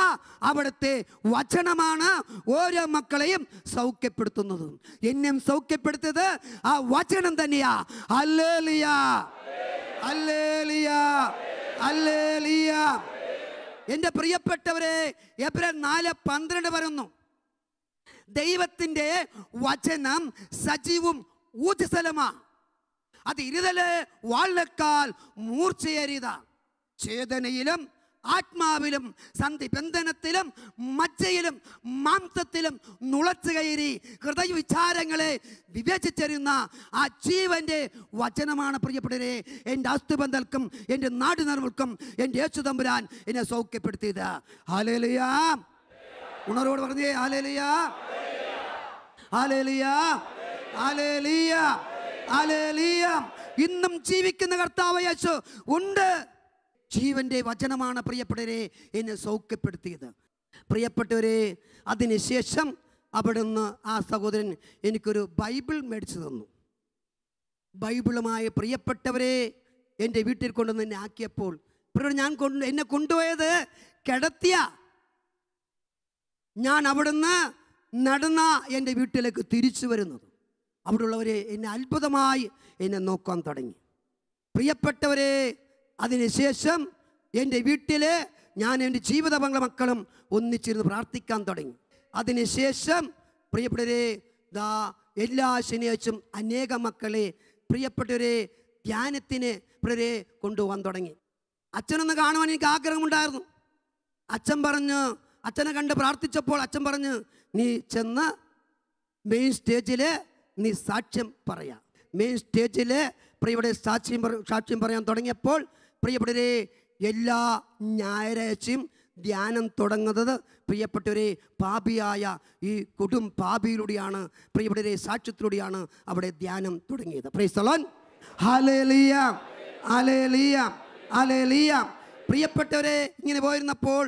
S2: അവിടുത്തെ വചനമാണ് ഓരോ മക്കളെയും സൗഖ്യപ്പെടുത്തുന്നത് എന്നെയും സൗഖ്യപ്പെടുത്തിയത് ആ വചനം തന്നെയാ അല്ലേലിയ അല്ലേലിയ അല്ലേലിയ എൻ്റെ പ്രിയപ്പെട്ടവരെ ഏപ്രിൽ നാല് പന്ത്രണ്ട് വരുന്നു ദൈവത്തിൻ്റെ വചനം സജീവും ഊർജ്ജസ്വലമാണ് അത് ഇരുതല് വാളിനേക്കാൾ മൂർച്ചയേറിയതാണ് ചേതനയിലും ആത്മാവിലും സന്ധി ബന്ധനത്തിലും മജ്ജയിലും മാംസത്തിലും നുളച്ചു കയറി ഹൃദയവിചാരങ്ങളെ വിവേചിച്ചെറിയുന്ന ആ ജീവന്റെ വചനമാണ് പ്രിയപ്പെട്ടവരെ എൻ്റെ അസ്തുബന്ധൽക്കും എൻ്റെ നാടിനർമ്മൾക്കും എൻ്റെ യേശു തമ്പുരാൻ എന്നെ സൗഖ്യപ്പെടുത്തിയത് ഹാലേലിയാ ഉണരോട് പറഞ്ഞേ ഹാലേലിയാ ഹാലേലിയാ ഹാലേലിയാ ഹാലേലിയാ ഇന്നും ജീവിക്കുന്ന കർത്താവ് യേശു ഉണ്ട് ജീവന്റെ വചനമാണ് പ്രിയപ്പെട്ടവരെ എന്നെ സൗഖ്യപ്പെടുത്തിയത് പ്രിയപ്പെട്ടവരെ അതിനുശേഷം അവിടുന്ന് ആ സഹോദരൻ എനിക്കൊരു ബൈബിൾ മേടിച്ചു തന്നു ബൈബിളുമായ പ്രിയപ്പെട്ടവരെ എൻ്റെ വീട്ടിൽ കൊണ്ടുവന്ന് എന്നെ ആക്കിയപ്പോൾ പ്രിയ ഞാൻ കൊണ്ട് എന്നെ കൊണ്ടുപോയത് കിടത്തിയ ഞാൻ അവിടുന്ന് നടന്ന എൻ്റെ വീട്ടിലേക്ക് തിരിച്ചു വരുന്നത് ഉള്ളവരെ എന്നെ അത്ഭുതമായി എന്നെ നോക്കാൻ തുടങ്ങി പ്രിയപ്പെട്ടവരെ അതിനുശേഷം എൻ്റെ വീട്ടിൽ ഞാൻ എൻ്റെ ജീവിത പങ്കുള്ള മക്കളും ഒന്നിച്ചിരുന്ന് പ്രാർത്ഥിക്കാൻ തുടങ്ങി അതിനുശേഷം പ്രിയപ്പെട്ടവരെ ദാ എല്ലാ ശനിയാഴ്ചയും അനേക മക്കളെ പ്രിയപ്പെട്ടവരെ ധ്യാനത്തിന് പ്രിയരെ കൊണ്ടുപോകാൻ തുടങ്ങി അച്ഛനൊന്ന് കാണുവാൻ എനിക്ക് ആഗ്രഹമുണ്ടായിരുന്നു അച്ഛൻ പറഞ്ഞു അച്ഛനെ കണ്ട് പ്രാർത്ഥിച്ചപ്പോൾ അച്ഛൻ പറഞ്ഞു നീ ചെന്ന് മെയിൻ സ്റ്റേജിൽ നീ സാക്ഷ്യം പറയാം മെയിൻ സ്റ്റേജിൽ പ്രിയുടെ സാക്ഷ്യം സാക്ഷ്യം പറയാൻ തുടങ്ങിയപ്പോൾ പ്രിയപ്പെട്ടവരെ എല്ലാ ഞായറാഴ്ചയും ധ്യാനം തുടങ്ങുന്നത് പ്രിയപ്പെട്ടവരെ പാപിയായ ഈ കൊടും പാപിയിലൂടെയാണ് പ്രിയപ്പെട്ടവരെ സാക്ഷ്യത്തിലൂടെയാണ് അവിടെ ധ്യാനം തുടങ്ങിയത് പ്രൈസ്തലോൻ ഹലേലിയ ഹലേലിയ ഹലേലിയ പ്രിയപ്പെട്ടവരെ ഇങ്ങനെ പോയിരുന്നപ്പോൾ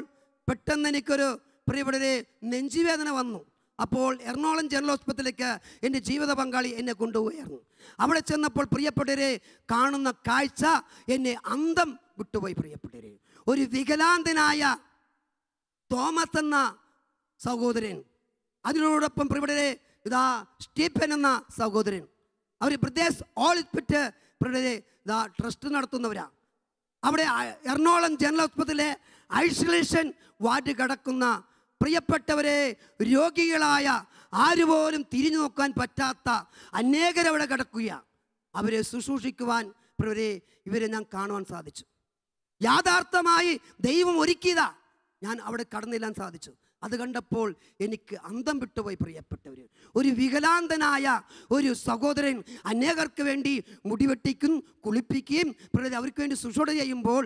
S2: പെട്ടെന്ന് എനിക്കൊരു പ്രിയപ്പെട്ടവരെ നെഞ്ചുവേദന വന്നു അപ്പോൾ എറണാകുളം ജനറൽ ഹോസ്പിറ്റലിലേക്ക് എൻ്റെ ജീവിത പങ്കാളി എന്നെ കൊണ്ടുപോയായിരുന്നു അവിടെ ചെന്നപ്പോൾ പ്രിയപ്പെട്ടവരെ കാണുന്ന കാഴ്ച എന്നെ അന്തം വിട്ടുപോയി പ്രിയപ്പെട്ടവരെ ഒരു വികലാന്തനായ തോമസ് എന്ന സഹോദരൻ അതിനോടൊപ്പം പ്രിയപ്പെട്ടരെ ഇതാ സ്റ്റീഫൻ എന്ന സഹോദരൻ അവർ പ്രദേശ് ഹോസ്പിറ്റൽ പ്രിയപ്പെട്ടവരെ ഇതാ ട്രസ്റ്റ് നടത്തുന്നവരാണ് അവിടെ എറണാകുളം ജനറൽ ഹോസ്പിറ്റലിലെ ഐസൊലേഷൻ വാർഡ് കിടക്കുന്ന പ്രിയപ്പെട്ടവരെ രോഗികളായ ആരുപോലും തിരിഞ്ഞു നോക്കാൻ പറ്റാത്ത അനേകരവിടെ കിടക്കുക അവരെ ശുശ്രൂഷിക്കുവാൻ ഇവരെ ഇവരെ ഞാൻ കാണുവാൻ സാധിച്ചു യാഥാർത്ഥമായി ദൈവം ഒരുക്കിയത ഞാൻ അവിടെ കടന്നില്ലാൻ സാധിച്ചു അത് കണ്ടപ്പോൾ എനിക്ക് അന്തം വിട്ടുപോയി പ്രിയപ്പെട്ടവർ ഒരു വികലാന്തനായ ഒരു സഹോദരൻ അനേകർക്ക് വേണ്ടി മുടിവെട്ടിക്കും കുളിപ്പിക്കുകയും അവർക്ക് വേണ്ടി ശുശ്രൂഷ ചെയ്യുമ്പോൾ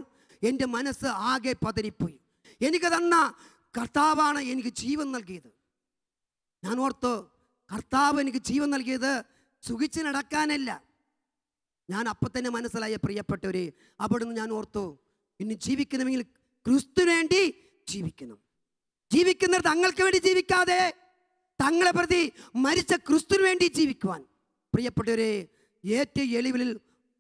S2: എൻ്റെ മനസ്സ് ആകെ പതറിപ്പോയി എനിക്ക് തന്ന കർത്താവാണ് എനിക്ക് ജീവൻ നൽകിയത് ഞാൻ ഓർത്തു കർത്താവ് എനിക്ക് ജീവൻ നൽകിയത് സുഖിച്ച് നടക്കാനല്ല ഞാൻ അപ്പം തന്നെ മനസ്സിലായ പ്രിയപ്പെട്ടവരെ അവിടുന്ന് ഞാൻ ഓർത്തു ഇനി ജീവിക്കണമെങ്കിൽ ക്രിസ്തുവിന് വേണ്ടി ജീവിക്കണം ജീവിക്കുന്നവർ തങ്ങൾക്ക് വേണ്ടി ജീവിക്കാതെ തങ്ങളെ പ്രതി മരിച്ച ക്രിസ്തുവിന് വേണ്ടി ജീവിക്കുവാൻ പ്രിയപ്പെട്ടവരെ ഏറ്റവും എളിവിൽ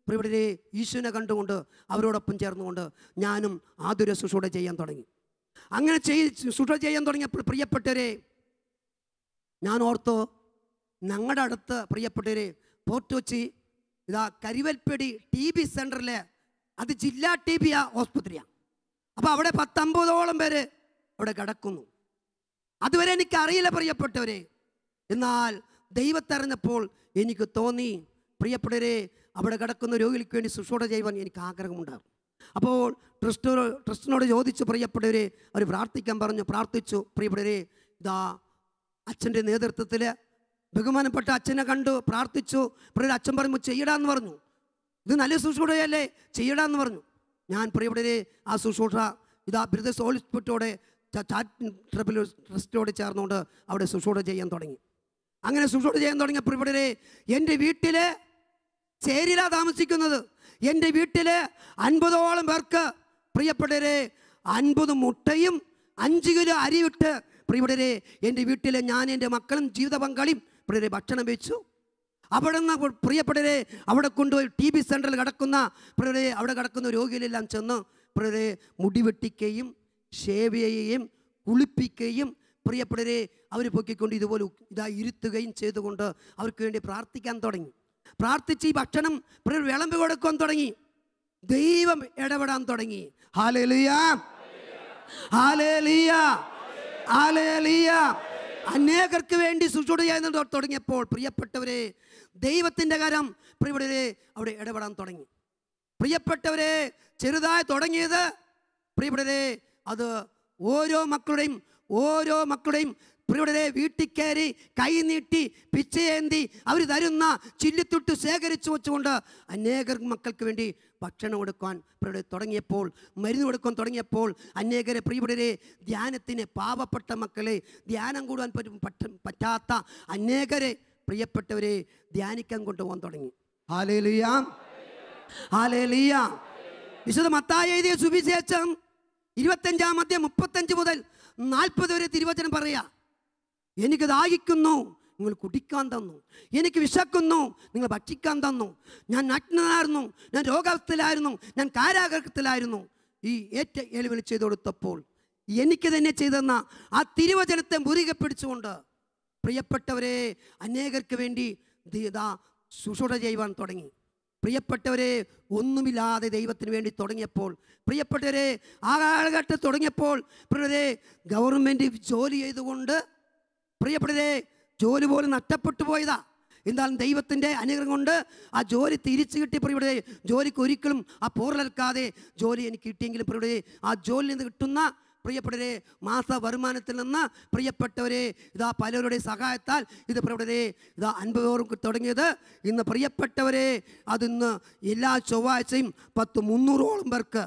S2: പ്രിയപ്പെട്ടവരെ ഈശോനെ കണ്ടുകൊണ്ട് അവരോടൊപ്പം ചേർന്നുകൊണ്ട് ഞാനും ആതുര ശുശ്രൂഷ ചെയ്യാൻ തുടങ്ങി അങ്ങനെ ചെയ് സുഡ ചെയ്യാൻ തുടങ്ങിയ പ്രിയപ്പെട്ടവരെ ഞാൻ ഓർത്തു ഞങ്ങളുടെ അടുത്ത് പ്രിയപ്പെട്ടവരെ പോർട്ട് കൊച്ചി ഇതാ കരുവൽപ്പടി ടി ബി സെൻ്ററിലെ അത് ജില്ലാ ടി ബി ആ ആസ്പത്രിയാണ് അപ്പോൾ അവിടെ പത്തമ്പതോളം പേര് അവിടെ കിടക്കുന്നു അതുവരെ അറിയില്ല പ്രിയപ്പെട്ടവരെ എന്നാൽ ദൈവത്തെറിഞ്ഞപ്പോൾ എനിക്ക് തോന്നി പ്രിയപ്പെട്ടവരെ അവിടെ കിടക്കുന്ന രോഗികൾക്ക് വേണ്ടി ശുശ്രൂഷ ചെയ്യുവാൻ എനിക്ക് ആഗ്രഹമുണ്ടാകും അപ്പോൾ ട്രിസ്റ്റോ ട്രിസ്റ്റിനോട് ചോദിച്ചു പ്രിയപ്പെട്ടവരെ അവർ പ്രാർത്ഥിക്കാൻ പറഞ്ഞു പ്രാർത്ഥിച്ചു പ്രിയപ്പെടരെ ഇതാ അച്ഛൻ്റെ നേതൃത്വത്തിൽ ബഹുമാനപ്പെട്ട അച്ഛനെ കണ്ടു പ്രാർത്ഥിച്ചു പ്രിയ അച്ഛൻ പറഞ്ഞു ചെയ്യടാന്ന് പറഞ്ഞു ഇത് നല്ല ശുശ്രൂഷയല്ലേ ചെയ്യടാന്ന് പറഞ്ഞു ഞാൻ പ്രിയപ്പെടരെ ആ ശുശ്രൂഷ ഇതാ ബിരുദ സോളിസ്പിറ്റോടെ ട്രിപ്പിൾ ട്രസ്റ്റോട് ചേർന്നുകൊണ്ട് അവിടെ ശുശ്രൂഷ ചെയ്യാൻ തുടങ്ങി അങ്ങനെ ശുശ്രൂഷ ചെയ്യാൻ തുടങ്ങിയ പ്രിയപ്പെടരെ എൻ്റെ വീട്ടിൽ ചേരില താമസിക്കുന്നത് എൻ്റെ വീട്ടിൽ അൻപതോളം പേർക്ക് പ്രിയപ്പെടരെ അൻപത് മുട്ടയും അഞ്ച് കിലോ വിട്ട് പ്രിയപ്പെടരെ എൻ്റെ വീട്ടിൽ ഞാൻ എൻ്റെ മക്കളും ജീവിത പങ്കാളിയും പ്രിയരെ ഭക്ഷണം വെച്ചു അവിടെ നിന്ന് പ്രിയപ്പെടരെ അവിടെ കൊണ്ടുപോയി ടി ബി സെൻറ്ററിൽ കിടക്കുന്ന പ്രിയരെ അവിടെ കിടക്കുന്ന രോഗികളെല്ലാം ചെന്ന് പ്രിയരെ മുടിവെട്ടിക്കുകയും ഷേവ് ചെയ്യുകയും കുളിപ്പിക്കുകയും പ്രിയപ്പെടരെ അവർ പൊക്കിക്കൊണ്ട് ഇതുപോലെ ഇതായി ഇരുത്തുകയും ചെയ്തുകൊണ്ട് അവർക്ക് വേണ്ടി പ്രാർത്ഥിക്കാൻ തുടങ്ങി പ്രാർത്ഥിച്ച് ഈ ഭക്ഷണം വിളമ്പ് കൊടുക്കാൻ തുടങ്ങി ദൈവം ഇടപെടാൻ തുടങ്ങി അനേകർക്ക് വേണ്ടി സുചൂട് തുടങ്ങിയപ്പോൾ പ്രിയപ്പെട്ടവരെ ദൈവത്തിൻ്റെ കരം പ്രിയവരെ അവിടെ ഇടപെടാൻ തുടങ്ങി പ്രിയപ്പെട്ടവരെ ചെറുതായി തുടങ്ങിയത് പ്രിയപ്പെട്ടവരെ അത് ഓരോ മക്കളുടെയും ഓരോ മക്കളുടെയും പ്രിയുടനെ വീട്ടിൽ കയറി കൈനീട്ടി പിച്ചയേന്തി അവർ തരുന്ന ചില്ലിത്തൊട്ട് ശേഖരിച്ചു വെച്ചുകൊണ്ട് അനേകർ മക്കൾക്ക് വേണ്ടി ഭക്ഷണം കൊടുക്കാൻ പ്രിയുടെ തുടങ്ങിയപ്പോൾ മരുന്ന് കൊടുക്കാൻ തുടങ്ങിയപ്പോൾ അനേകരെ പ്രിയുടരെ ധ്യാനത്തിന് പാവപ്പെട്ട മക്കളെ ധ്യാനം കൂടാൻ പറ്റും പറ്റാത്ത അനേകരെ പ്രിയപ്പെട്ടവരെ ധ്യാനിക്കാൻ കൊണ്ടുപോകാൻ തുടങ്ങി ഹാലേലിയ ഹാലേലിയ വിശുദ്ധ മത്തായ എഴുതിയ സുവിശേഷം ഇരുപത്തഞ്ചാമത്തെ മുപ്പത്തഞ്ച് മുതൽ നാൽപ്പത് വരെ തിരുവചനം പറയാം എനിക്ക് ദാഹിക്കുന്നു നിങ്ങൾ കുടിക്കാൻ തന്നു എനിക്ക് വിശക്കുന്നു നിങ്ങൾ ഭക്ഷിക്കാൻ തന്നു ഞാൻ നഗ്നനായിരുന്നു ഞാൻ രോഗത്തിലായിരുന്നു ഞാൻ കാരാഗ്രഹത്തിലായിരുന്നു ഈ ഏറ്റ എളിവിൽ ചെയ്തു കൊടുത്തപ്പോൾ എനിക്ക് തന്നെ ചെയ്തെന്ന ആ തിരുവചനത്തെ മുറുകെ പിടിച്ചുകൊണ്ട് പ്രിയപ്പെട്ടവരെ അനേകർക്ക് വേണ്ടി ഇതാ ശുശ്രൂഷ ചെയ്യുവാൻ തുടങ്ങി പ്രിയപ്പെട്ടവരെ ഒന്നുമില്ലാതെ ദൈവത്തിന് വേണ്ടി തുടങ്ങിയപ്പോൾ പ്രിയപ്പെട്ടവരെ ആ കാലഘട്ടം തുടങ്ങിയപ്പോൾ പ്രിയരെ ഗവൺമെൻറ് ജോലി ചെയ്തുകൊണ്ട് പ്രിയപ്പെട്ടതേ ജോലി പോലും നഷ്ടപ്പെട്ടു പോയതാ എന്തായാലും ദൈവത്തിൻ്റെ അനുഗ്രഹം കൊണ്ട് ആ ജോലി തിരിച്ചു കിട്ടി പ്രിയുടെ ജോലിക്ക് ഒരിക്കലും ആ പോറലൽക്കാതെ ജോലി എനിക്ക് കിട്ടിയെങ്കിലും പ്രിയുടെ ആ ജോലിയിൽ നിന്ന് കിട്ടുന്ന പ്രിയപ്പെട്ടവരെ മാസ വരുമാനത്തിൽ നിന്ന് പ്രിയപ്പെട്ടവരെ ഇതാ പലരുടെ സഹായത്താൽ ഇത് പ്രിയപ്പെട്ടവരെ ഇതാ അൻപതോറും തുടങ്ങിയത് ഇന്ന് പ്രിയപ്പെട്ടവരെ അതിന്ന് എല്ലാ ചൊവ്വാഴ്ചയും പത്ത് മുന്നൂറോളം പേർക്ക്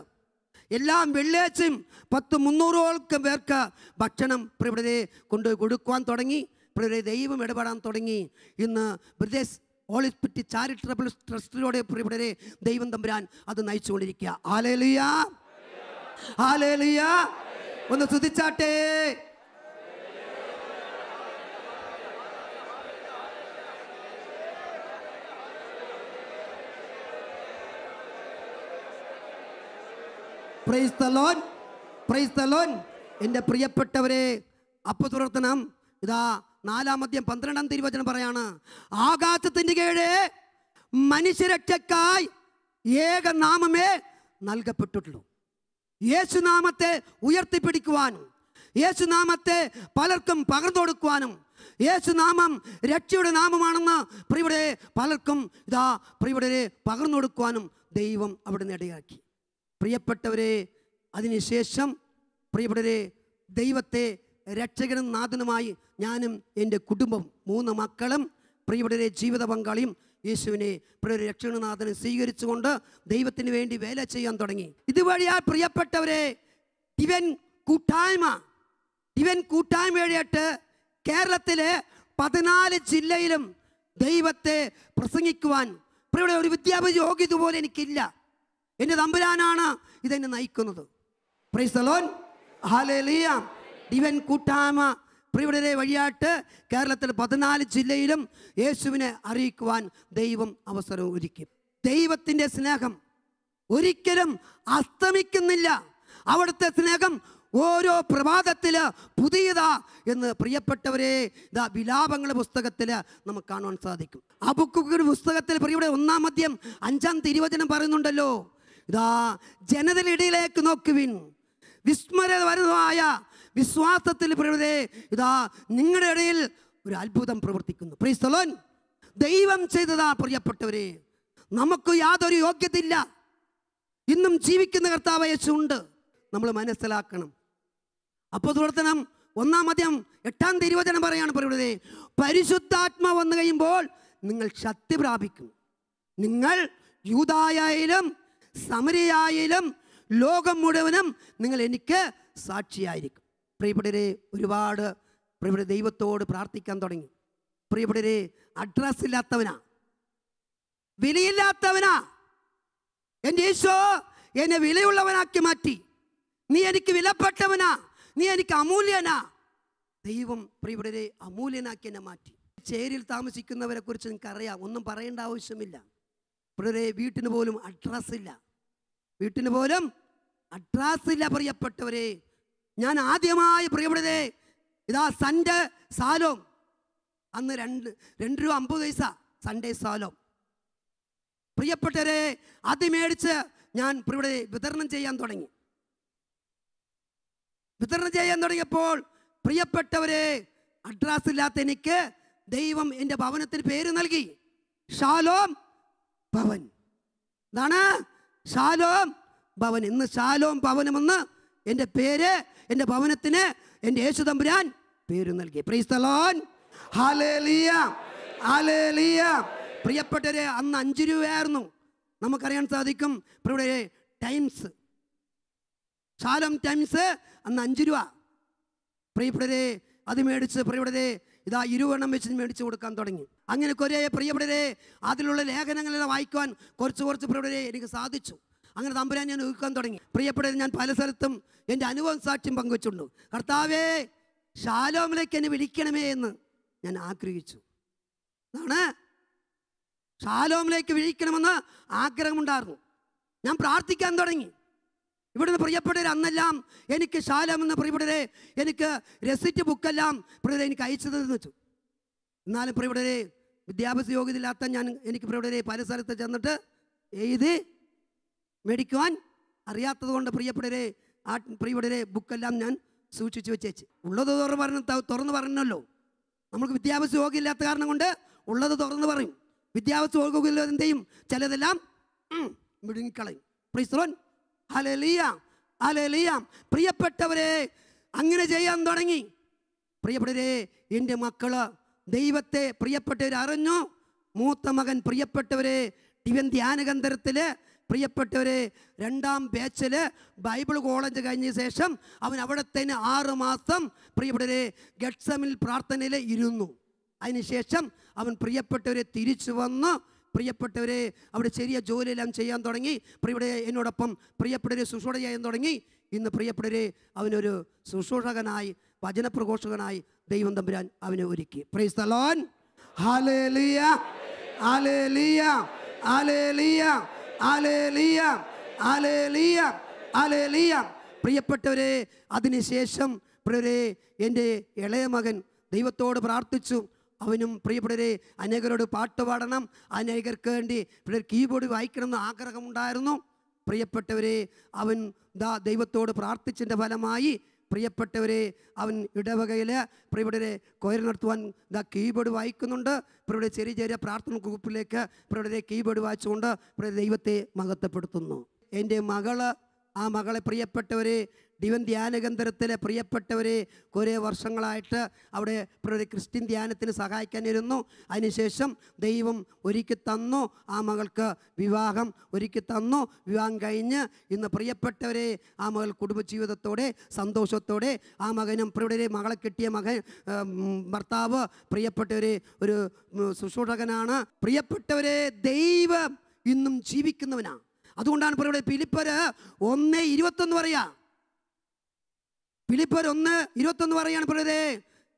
S2: എല്ലാം വെള്ളിയാഴ്ചയും പത്ത് മുന്നൂറോളം പേർക്ക് ഭക്ഷണം പ്രിവിടെ കൊണ്ട് കൊടുക്കുവാൻ തുടങ്ങി പ്രിവിടെ ദൈവം ഇടപെടാൻ തുടങ്ങി ഇന്ന് ബ്രിദേശ് ഹോളിസ്പിറ്റി ചാരിറ്റബിൾ ട്രസ്റ്റിലൂടെ പ്രിവിടെ ദൈവം തമ്പുരാൻ അത് നയിച്ചുകൊണ്ടിരിക്കുക ആലേലിയ ആലേലിയ ഒന്ന് ശ്രദ്ധിച്ചാട്ടേ പ്രൈസ് തലോൻ പ്രൈസ് തലോൻ എൻ്റെ പ്രിയപ്പെട്ടവരെ അപ്പ തുടർത്തണം ഇതാ നാലാമധ്യം പന്ത്രണ്ടാം തിരുവചനം പറയാണ് ആകാശത്തിൻ്റെ കീഴ് മനുഷ്യരക്ഷക്കായി ഏക നാമമേ നൽകപ്പെട്ടിട്ടുള്ളൂ യേശുനാമത്തെ ഉയർത്തിപ്പിടിക്കുവാനും യേശുനാമത്തെ പലർക്കും പകർന്നു കൊടുക്കുവാനും യേശുനാമം രക്ഷയുടെ നാമമാണെന്ന് പ്രിയുടെ പലർക്കും ഇതാ പ്രിയുടെ പകർന്നു കൊടുക്കുവാനും ദൈവം അവിടെ നിന്ന് ഇടയാക്കി പ്രിയപ്പെട്ടവരെ അതിനുശേഷം പ്രിയപ്പെട്ടവരെ ദൈവത്തെ രക്ഷകനും നാഥനുമായി ഞാനും എൻ്റെ കുടുംബം മൂന്ന് മക്കളും പ്രിയപ്പെട്ടവരെ ജീവിത പങ്കാളിയും യേശുവിനെ പ്രിയ രക്ഷകനാഥനെ സ്വീകരിച്ചുകൊണ്ട് ദൈവത്തിന് വേണ്ടി വേല ചെയ്യാൻ തുടങ്ങി ഇതുവഴി ആ പ്രിയപ്പെട്ടവരെ ഇവൻ കൂട്ടായ്മ ഇവൻ കൂട്ടായ്മ വഴിയായിട്ട് കേരളത്തിലെ പതിനാല് ജില്ലയിലും ദൈവത്തെ പ്രസംഗിക്കുവാൻ ഇവിടെ ഒരു വിദ്യാഭ്യാസ യോഗ്യത പോലെ എനിക്കില്ല എൻ്റെ തമ്പുരാനാണ് ഇതെന്നെ നയിക്കുന്നത് പ്രൈസലോൻ ഹലലിയ ഡിവൻ കൂട്ടായ്മ പ്രിയവടരെ വഴിയാട്ട് കേരളത്തിൽ പതിനാല് ജില്ലയിലും യേശുവിനെ അറിയിക്കുവാൻ ദൈവം അവസരം ഒരുക്കി ദൈവത്തിൻ്റെ സ്നേഹം ഒരിക്കലും അസ്തമിക്കുന്നില്ല അവിടുത്തെ സ്നേഹം ഓരോ പ്രഭാതത്തിൽ പുതിയതാ എന്ന് പ്രിയപ്പെട്ടവരെ ഇതാ വിലാപങ്ങളുടെ പുസ്തകത്തിൽ നമുക്ക് കാണുവാൻ സാധിക്കും അബുക്കുകളുടെ പുസ്തകത്തിൽ പ്രിയുടെ ഒന്നാം മദ്യം അഞ്ചാം തിരുവചനം പറയുന്നുണ്ടല്ലോ ഇതാ ജനതയിലിടയിലേക്ക് നോക്കുവിൻ വരുന്നതായ വിശ്വാസത്തിൽ പ്രവൃതി ഇതാ നിങ്ങളുടെ ഇടയിൽ ഒരു അത്ഭുതം പ്രവർത്തിക്കുന്നു പ്രീസ്തലോൻ ദൈവം ചെയ്തതാ പ്രിയപ്പെട്ടവരെ നമുക്ക് യാതൊരു യോഗ്യതയില്ല ഇന്നും ജീവിക്കുന്ന കർത്താവ് യേശുണ്ട് നമ്മൾ മനസ്സിലാക്കണം അപ്പോൾ തുടർത്തണം ഒന്നാം അധ്യം എട്ടാം തിരുവചനം പറയാണ് പറയുന്നത് പരിശുദ്ധാത്മ വന്നു കഴിയുമ്പോൾ നിങ്ങൾ ശക്തി പ്രാപിക്കും നിങ്ങൾ യൂതായാലും സമരയായാലും ലോകം മുഴുവനും നിങ്ങൾ എനിക്ക് സാക്ഷിയായിരിക്കും പ്രിയപ്പെടരെ ഒരുപാട് പ്രിയപ്പെട്ട ദൈവത്തോട് പ്രാർത്ഥിക്കാൻ തുടങ്ങി പ്രിയപ്പെടരെ അഡ്രസ് ഇല്ലാത്തവനാ വിലയില്ലാത്തവനാ എൻ്റെ ഈശോ എന്നെ വിലയുള്ളവനാക്കി മാറ്റി നീ എനിക്ക് വിലപ്പെട്ടവനാ നീ എനിക്ക് അമൂല്യനാ ദൈവം പ്രിയപ്പെടരെ അമൂല്യനാക്കി എന്നെ മാറ്റി ചേരിയിൽ താമസിക്കുന്നവരെ കുറിച്ച് അറിയാം ഒന്നും പറയേണ്ട ആവശ്യമില്ല പ്രിയരെ വീട്ടിന് പോലും അഡ്രസ് ഇല്ല വീട്ടിന് പോലും അഡ്രസ് ഇല്ല പ്രിയപ്പെട്ടവരെ ഞാൻ ആദ്യമായി പ്രിയപ്പെടുന്നേ ഇതാ സൺഡേ സാലോം അന്ന് രണ്ട് രണ്ട് രൂപ അമ്പത് പൈസ സൺഡേ സാലോം പ്രിയപ്പെട്ടവരെ അത് മേടിച്ച് ഞാൻ ഇവിടെ വിതരണം ചെയ്യാൻ തുടങ്ങി വിതരണം ചെയ്യാൻ തുടങ്ങിയപ്പോൾ പ്രിയപ്പെട്ടവരെ അഡ്രസ് ഇല്ലാത്ത എനിക്ക് ദൈവം എൻ്റെ ഭവനത്തിന് പേര് നൽകി ഷാലോം ഭവൻ എന്താണ് ശാലോം ഭവൻ ഇന്ന് ശാലോം ഭവനമെന്ന് എൻ്റെ പേര് എൻ്റെ ഭവനത്തിന് എൻ്റെ യേശു തമ്പുരാൻ പേര് നൽകി പ്രീസ്തലോൻ ഹാലേലിയ ഹാലേലിയ പ്രിയപ്പെട്ടവരെ അന്ന് അഞ്ച് രൂപയായിരുന്നു നമുക്കറിയാൻ സാധിക്കും ഇവിടെ ടൈംസ് ശാലം ടൈംസ് അന്ന് അഞ്ച് രൂപ പ്രിയപ്പെട്ടരെ അത് മേടിച്ച് പ്രിയപ്പെട്ടവരെ ഇതാ ഇരുവണ്ണം വെച്ച് മേടിച്ചു കൊടുക്കാൻ തുടങ്ങി അങ്ങനെ കുറേ പ്രിയപ്പെടരെ അതിലുള്ള ലേഖനങ്ങളെല്ലാം വായിക്കുവാൻ കുറച്ച് കുറച്ച് പ്രിയപ്പെടരെ എനിക്ക് സാധിച്ചു അങ്ങനെ തമ്പുരാൻ ഞാൻ ഒഴുക്കാൻ തുടങ്ങി പ്രിയപ്പെട്ടത് ഞാൻ പല സ്ഥലത്തും എൻ്റെ അനുഭവം സാക്ഷ്യം പങ്കുവച്ചിട്ടുണ്ട് കർത്താവേ ഷാലോമിലേക്ക് എന്നെ വിളിക്കണമേ എന്ന് ഞാൻ ആഗ്രഹിച്ചു അതാണ് ഷാലോമിലേക്ക് വിളിക്കണമെന്ന് ആഗ്രഹമുണ്ടായിരുന്നു ഞാൻ പ്രാർത്ഥിക്കാൻ തുടങ്ങി ഇവിടുന്ന് പ്രിയപ്പെട്ടവരെ അന്നെല്ലാം എനിക്ക് ശാലം എന്ന് പ്രിയപ്പെട്ടവരെ എനിക്ക് രസിറ്റ് ബുക്കെല്ലാം പ്രിയതരെ എനിക്ക് അയച്ചത് എന്ന് വെച്ചു എന്നാലും പ്രിയപ്പെട്ടവരെ വിദ്യാഭ്യാസ ഇല്ലാത്ത ഞാൻ എനിക്ക് പ്രിയപ്പെട്ടവരെ പല സ്ഥലത്ത് ചെന്നിട്ട് എഴുതി മേടിക്കുവാൻ അറിയാത്തത് കൊണ്ട് പ്രിയപ്പെട്ടവരെ ആ പ്രിയപ്പെട്ടവരെ ബുക്കെല്ലാം ഞാൻ സൂക്ഷിച്ചു വെച്ചേച്ച് ഉള്ളത് തുറന്ന് പറഞ്ഞ തുറന്ന് പറഞ്ഞല്ലോ നമുക്ക് വിദ്യാഭ്യാസ ഇല്ലാത്ത കാരണം കൊണ്ട് ഉള്ളത് തുറന്ന് പറയും വിദ്യാഭ്യാസ യോഗ്യമില്ലാതെ എന്ത് ചിലതെല്ലാം മിടുങ്ങിക്കളയും പ്രീസ്ലോൻ അലലിയ അലലിയ പ്രിയപ്പെട്ടവരെ അങ്ങനെ ചെയ്യാൻ തുടങ്ങി പ്രിയപ്പെട്ടവരെ എൻ്റെ മക്കള് ദൈവത്തെ പ്രിയപ്പെട്ടവർ അറിഞ്ഞു മൂത്ത മകൻ പ്രിയപ്പെട്ടവരെ ഇവൻ ധ്യാനകന്ധരത്തില് പ്രിയപ്പെട്ടവരെ രണ്ടാം ബാച്ചിൽ ബൈബിൾ കോളേജ് കഴിഞ്ഞ ശേഷം അവൻ അവിടെ തന്നെ ആറുമാസം മാസം പ്രിയപ്പെട്ടവരെ ഗഡ്സമിൽ പ്രാർത്ഥനയിൽ ഇരുന്നു അതിനുശേഷം അവൻ പ്രിയപ്പെട്ടവരെ തിരിച്ചു വന്ന് പ്രിയപ്പെട്ടവരെ അവിടെ ചെറിയ ജോലിയെല്ലാം ചെയ്യാൻ തുടങ്ങി പ്രിയുടെ എന്നോടൊപ്പം പ്രിയപ്പെട്ടവരെ ശുശ്രൂഷ ചെയ്യാൻ തുടങ്ങി ഇന്ന് പ്രിയപ്പെട്ടവരെ അവനൊരു ശുശ്രൂഷകനായി വചനപ്രഘോഷകനായി ദൈവം തമ്പുരാൻ അവനെ ഒരുക്കി പ്രൈസ് തലോൻ പ്രിയപ്പെട്ടവരെ അതിനുശേഷം പ്രിയരെ എൻ്റെ ഇളയ മകൻ ദൈവത്തോട് പ്രാർത്ഥിച്ചു അവനും പ്രിയപ്പെടരെ അനേകരോട് പാട്ട് പാടണം അനേകർക്ക് വേണ്ടി പിള്ളേർ കീബോർഡ് വായിക്കണമെന്ന് ആഗ്രഹമുണ്ടായിരുന്നു പ്രിയപ്പെട്ടവരെ അവൻ ദാ ദൈവത്തോട് പ്രാർത്ഥിച്ചതിൻ്റെ ഫലമായി പ്രിയപ്പെട്ടവരെ അവൻ ഇടവകയിൽ പ്രിയപ്പെട്ടവരെ കൊയർ നടത്തുവാൻ ദാ കീബോർഡ് വായിക്കുന്നുണ്ട് പ്രിയുടെ ചെറിയ ചെറിയ പ്രാർത്ഥന ഗ്രൂപ്പിലേക്ക് പ്രിയവിടെ കീബോർഡ് വായിച്ചുകൊണ്ട് പ്രിയ ദൈവത്തെ മഹത്വപ്പെടുത്തുന്നു എൻ്റെ മകള് ആ മകളെ പ്രിയപ്പെട്ടവരെ ഡിവൻ ധ്യാനകേന്ദ്രത്തിലെ പ്രിയപ്പെട്ടവരെ കുറേ വർഷങ്ങളായിട്ട് അവിടെ ഒരു ക്രിസ്ത്യൻ ധ്യാനത്തിന് സഹായിക്കാനിരുന്നു അതിനുശേഷം ദൈവം ഒരുക്കി തന്നു ആ മകൾക്ക് വിവാഹം ഒരുക്കി തന്നു വിവാഹം കഴിഞ്ഞ് ഇന്ന് പ്രിയപ്പെട്ടവരെ ആ മകൾ കുടുംബജീവിതത്തോടെ സന്തോഷത്തോടെ ആ മകനും പ്രിയുടെ മകളെ കിട്ടിയ മകൻ ഭർത്താവ് പ്രിയപ്പെട്ടവരെ ഒരു ശുശ്രൂഷകനാണ് പ്രിയപ്പെട്ടവരെ ദൈവം ഇന്നും ജീവിക്കുന്നവനാണ് അതുകൊണ്ടാണ് പ്രിയുടെ പിലിപ്പര് ഒന്ന് ഇരുപത്തൊന്ന് പറയാം ഫിലിപ്പർ ഒന്ന് ഇരുപത്തൊന്ന് പറയാണ്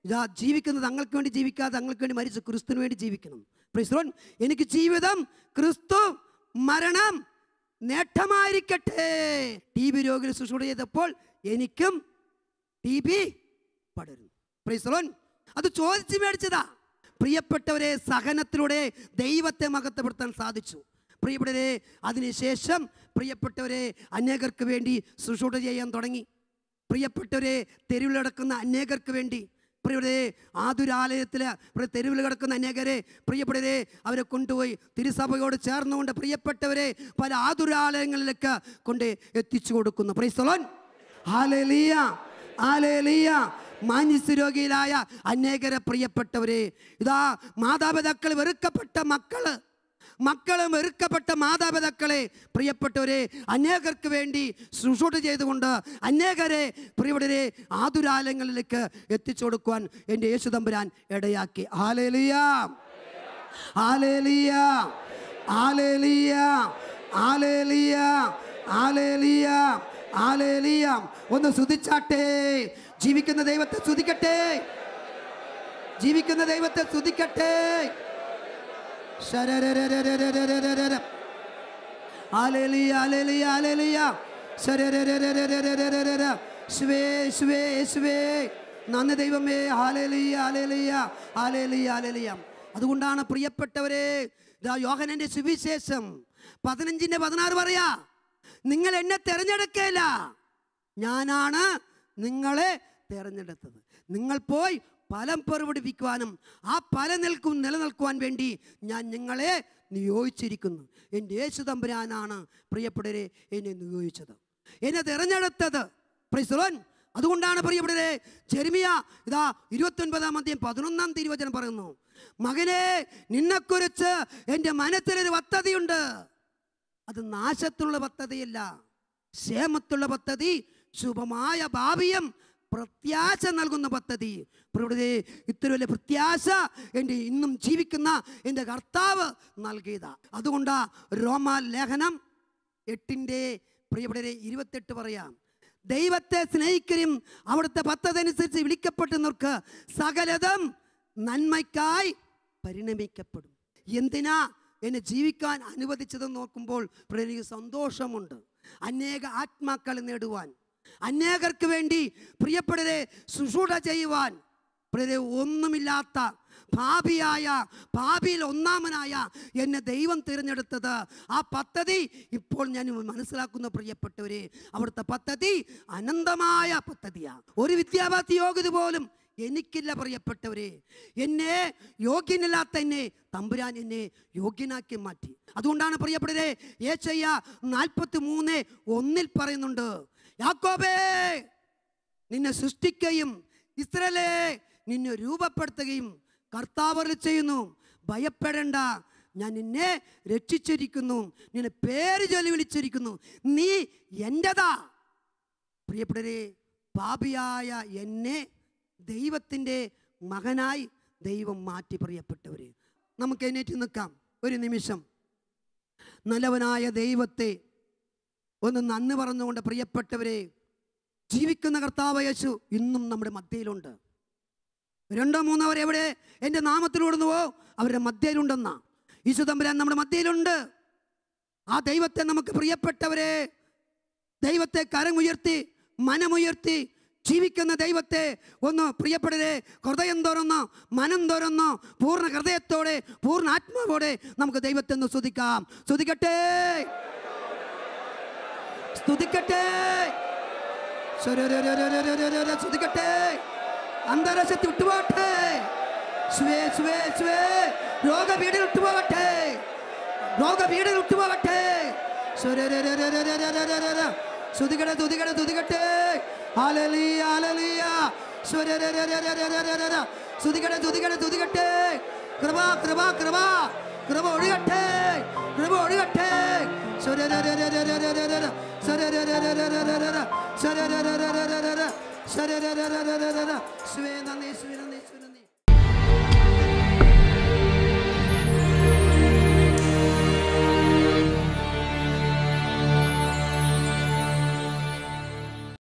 S2: ഇതാ ജീവിക്കുന്നത് തങ്ങൾക്ക് വേണ്ടി ജീവിക്കാതെ തങ്ങൾക്ക് വേണ്ടി മരിച്ച് ക്രിസ്തുവിന് വേണ്ടി ജീവിക്കണം പ്രിസ്രോൻ എനിക്ക് ജീവിതം ക്രിസ്തു മരണം നേട്ടമായിരിക്കട്ടെ ടി ബി രോഗി ശുശ്രൂഷ ചെയ്തപ്പോൾ എനിക്കും ടി ബി പടരുന്നു പ്രിസ്രോൻ അത് ചോദിച്ചു മേടിച്ചതാ പ്രിയപ്പെട്ടവരെ സഹനത്തിലൂടെ ദൈവത്തെ മഹത്വപ്പെടുത്താൻ സാധിച്ചു പ്രിയപ്പെട്ടവരെ അതിനുശേഷം പ്രിയപ്പെട്ടവരെ അനേകർക്ക് വേണ്ടി ശുശ്രൂഷ ചെയ്യാൻ തുടങ്ങി പ്രിയപ്പെട്ടവരെ തെരുവിൽ കിടക്കുന്ന അനേകർക്ക് വേണ്ടി പ്രിയവരെ ആതുരാലയത്തിൽ തെരുവിൽ കിടക്കുന്ന അനേകരെ പ്രിയപ്പെട്ടവരെ അവരെ കൊണ്ടുപോയി തിരുസഭയോട് ചേർന്നുകൊണ്ട് പ്രിയപ്പെട്ടവരെ പല ആതുരാലയങ്ങളിലേക്ക് കൊണ്ട് എത്തിച്ചു കൊടുക്കുന്നു പ്രൈസലോൻ ആലേലിയ ആലേലിയ അനേകരെ പ്രിയപ്പെട്ടവരെ ഇതാ മാതാപിതാക്കൾ വെറുക്കപ്പെട്ട മക്കള് മക്കളെ മെറുക്കപ്പെട്ട മാതാപിതാക്കളെ പ്രിയപ്പെട്ടവരെ അനേകർക്ക് വേണ്ടി ശുശ്രൂഷ ചെയ്തുകൊണ്ട് അനേകരെ പ്രിയവരെ ആതുരാലയങ്ങളിലേക്ക് എത്തിച്ചു കൊടുക്കുവാൻ എൻ്റെ യേശുദമ്പുരാൻ ഇടയാക്കി ആലേലിയ ആലേലിയ ആലേലിയ ആലേലിയ ആലേലിയ ആലേലിയ ഒന്ന് സ്തുതിച്ചാട്ടെ ജീവിക്കുന്ന ദൈവത്തെ സ്തുതിക്കട്ടെ ജീവിക്കുന്ന ദൈവത്തെ സ്തുതിക്കട്ടെ Hallelujah, hallelujah, hallelujah. സ്വേ സ്വേ സ്വേ നന്ദി ദൈവമേ ഹാലേലിയ ഹാലേലിയ ഹാലേലിയ ഹാലേലിയ അതുകൊണ്ടാണ് പ്രിയപ്പെട്ടവരെ യോഹനന്റെ സുവിശേഷം പതിനഞ്ചിന്റെ പതിനാറ് പറയാ നിങ്ങൾ എന്നെ തിരഞ്ഞെടുക്കേല ഞാനാണ് നിങ്ങളെ തിരഞ്ഞെടുത്തത് നിങ്ങൾ പോയി ഫലം പെറുപിടിപ്പിക്കുവാനും ആ ഫലം നിൽക്കും നിലനിൽക്കുവാൻ വേണ്ടി ഞാൻ നിങ്ങളെ നിയോഗിച്ചിരിക്കുന്നു എൻ്റെ യേശു തമ്പുരാനാണ് പ്രിയപ്പെട്ടവരെ എന്നെ നിയോഗിച്ചത് എന്നെ തിരഞ്ഞെടുത്തത് പ്രിസ്ലോൻ അതുകൊണ്ടാണ് പ്രിയപ്പെടരെ ചെറുമിയ ഇതാ ഇരുപത്തൊൻപതാം അധ്യയം പതിനൊന്നാം തിരുവചനം പറയുന്നു മകനെ നിന്നെക്കുറിച്ച് എൻ്റെ മനസ്സിലൊരു പദ്ധതിയുണ്ട് അത് നാശത്തിലുള്ള പദ്ധതിയല്ല ക്ഷേമത്തിലുള്ള പദ്ധതി ശുഭമായ ഭാവിയും പ്രത്യാശ നൽകുന്ന പദ്ധതി ഇവിടെ ഇത്ര വലിയ പ്രത്യാശ എൻ്റെ ഇന്നും ജീവിക്കുന്ന എൻ്റെ കർത്താവ് നൽകിയതാ അതുകൊണ്ട് റോമ ലേഖനം എട്ടിൻ്റെ പ്രിയപ്പെടരെ ഇരുപത്തെട്ട് പറയാം ദൈവത്തെ സ്നേഹിക്കുകയും അവിടുത്തെ പദ്ധതി അനുസരിച്ച് വിളിക്കപ്പെട്ടുന്നവർക്ക് സകലതും നന്മയ്ക്കായി പരിണമിക്കപ്പെടും എന്തിനാ എന്നെ ജീവിക്കാൻ അനുവദിച്ചതെന്ന് നോക്കുമ്പോൾ എനിക്ക് സന്തോഷമുണ്ട് അനേക ആത്മാക്കൾ നേടുവാൻ അനേകർക്ക് വേണ്ടി പ്രിയപ്പെടരെ ശുശ്രൂഷ ചെയ്യുവാൻ പ്രിയരെ ഒന്നുമില്ലാത്ത ഭാവിയായ ഭാവിയിൽ ഒന്നാമനായ എന്നെ ദൈവം തിരഞ്ഞെടുത്തത് ആ പദ്ധതി ഇപ്പോൾ ഞാൻ മനസ്സിലാക്കുന്ന പ്രിയപ്പെട്ടവരെ അവിടുത്തെ പദ്ധതി അനന്തമായ പദ്ധതിയാണ് ഒരു വിദ്യാഭ്യാസ യോഗ്യത പോലും എനിക്കില്ല പ്രിയപ്പെട്ടവരെ എന്നെ യോഗ്യനില്ലാത്ത എന്നെ തമ്പുരാൻ എന്നെ യോഗ്യനാക്കി മാറ്റി അതുകൊണ്ടാണ് പ്രിയപ്പെട്ടവരെ ഏച്ചയ്യ നാൽപ്പത്തി മൂന്ന് ഒന്നിൽ പറയുന്നുണ്ട് യാക്കോബേ നിന്നെ സൃഷ്ടിക്കുകയും ഇസ്രലേ നിന്നെ രൂപപ്പെടുത്തുകയും കർത്താവർ ചെയ്യുന്നു ഭയപ്പെടേണ്ട ഞാൻ നിന്നെ രക്ഷിച്ചിരിക്കുന്നു നിന്നെ പേര് ചൊല്ലി വിളിച്ചിരിക്കുന്നു നീ എൻ്റെതാ പ്രിയപ്പെടരെ പാപിയായ എന്നെ ദൈവത്തിൻ്റെ മകനായി ദൈവം മാറ്റി പ്രിയപ്പെട്ടവർ നമുക്ക് എന്നേറ്റ് നിൽക്കാം ഒരു നിമിഷം നല്ലവനായ ദൈവത്തെ ഒന്ന് നന്ദി പറഞ്ഞുകൊണ്ട് പ്രിയപ്പെട്ടവരെ ജീവിക്കുന്ന കർത്താവ് യേശു ഇന്നും നമ്മുടെ മധ്യയിലുണ്ട് രണ്ടോ മൂന്നോ അവർ എവിടെ എൻ്റെ നാമത്തിലൂടുന്നുവോ അവരുടെ മധ്യയിലുണ്ടെന്നാ ഈശോ തമ്പുരാൻ നമ്മുടെ മധ്യയിലുണ്ട് ആ ദൈവത്തെ നമുക്ക് പ്രിയപ്പെട്ടവരെ ദൈവത്തെ കരമുയർത്തി മനമുയർത്തി ജീവിക്കുന്ന ദൈവത്തെ ഒന്ന് പ്രിയപ്പെടരെ ഹൃദയം തുറന്നോ മനം തുറന്നോ പൂർണ്ണ ഹൃദയത്തോടെ പൂർണ്ണ ആത്മാവോടെ നമുക്ക് ദൈവത്തെ ഒന്ന് സ്തുതിക്കാം സ്തുതിക്കട്ടെ സ്തുതിക്കട്ടെ സ്തുതിക്കട്ടെ അന്താരാഷ്ട്രത്തിൽ വിട്ടുപോകട്ടെ സ്വേ സ്വേ സ്വേ രോഗപീഠയിൽ വിട്ടുപോകട്ടെ രോഗപീഠയിൽ വിട്ടുപോകട്ടെ സ്തുതിക്കട്ടെ സ്തുതിക്കട്ടെ സ്തുതിക്കട്ടെ ആലലി ആലലിയ സ്തുതിക്കട്ടെ സ്തുതിക്കട്ടെ സ്തുതിക്കട്ടെ കൃപ കൃപ കൃപ 그러면 우리가 탱 그러면 우리가 탱 서라라라라라라라라 서라라라라라라라 서라라라라라라 서라라라라라라 스웨덴에 스웨덴에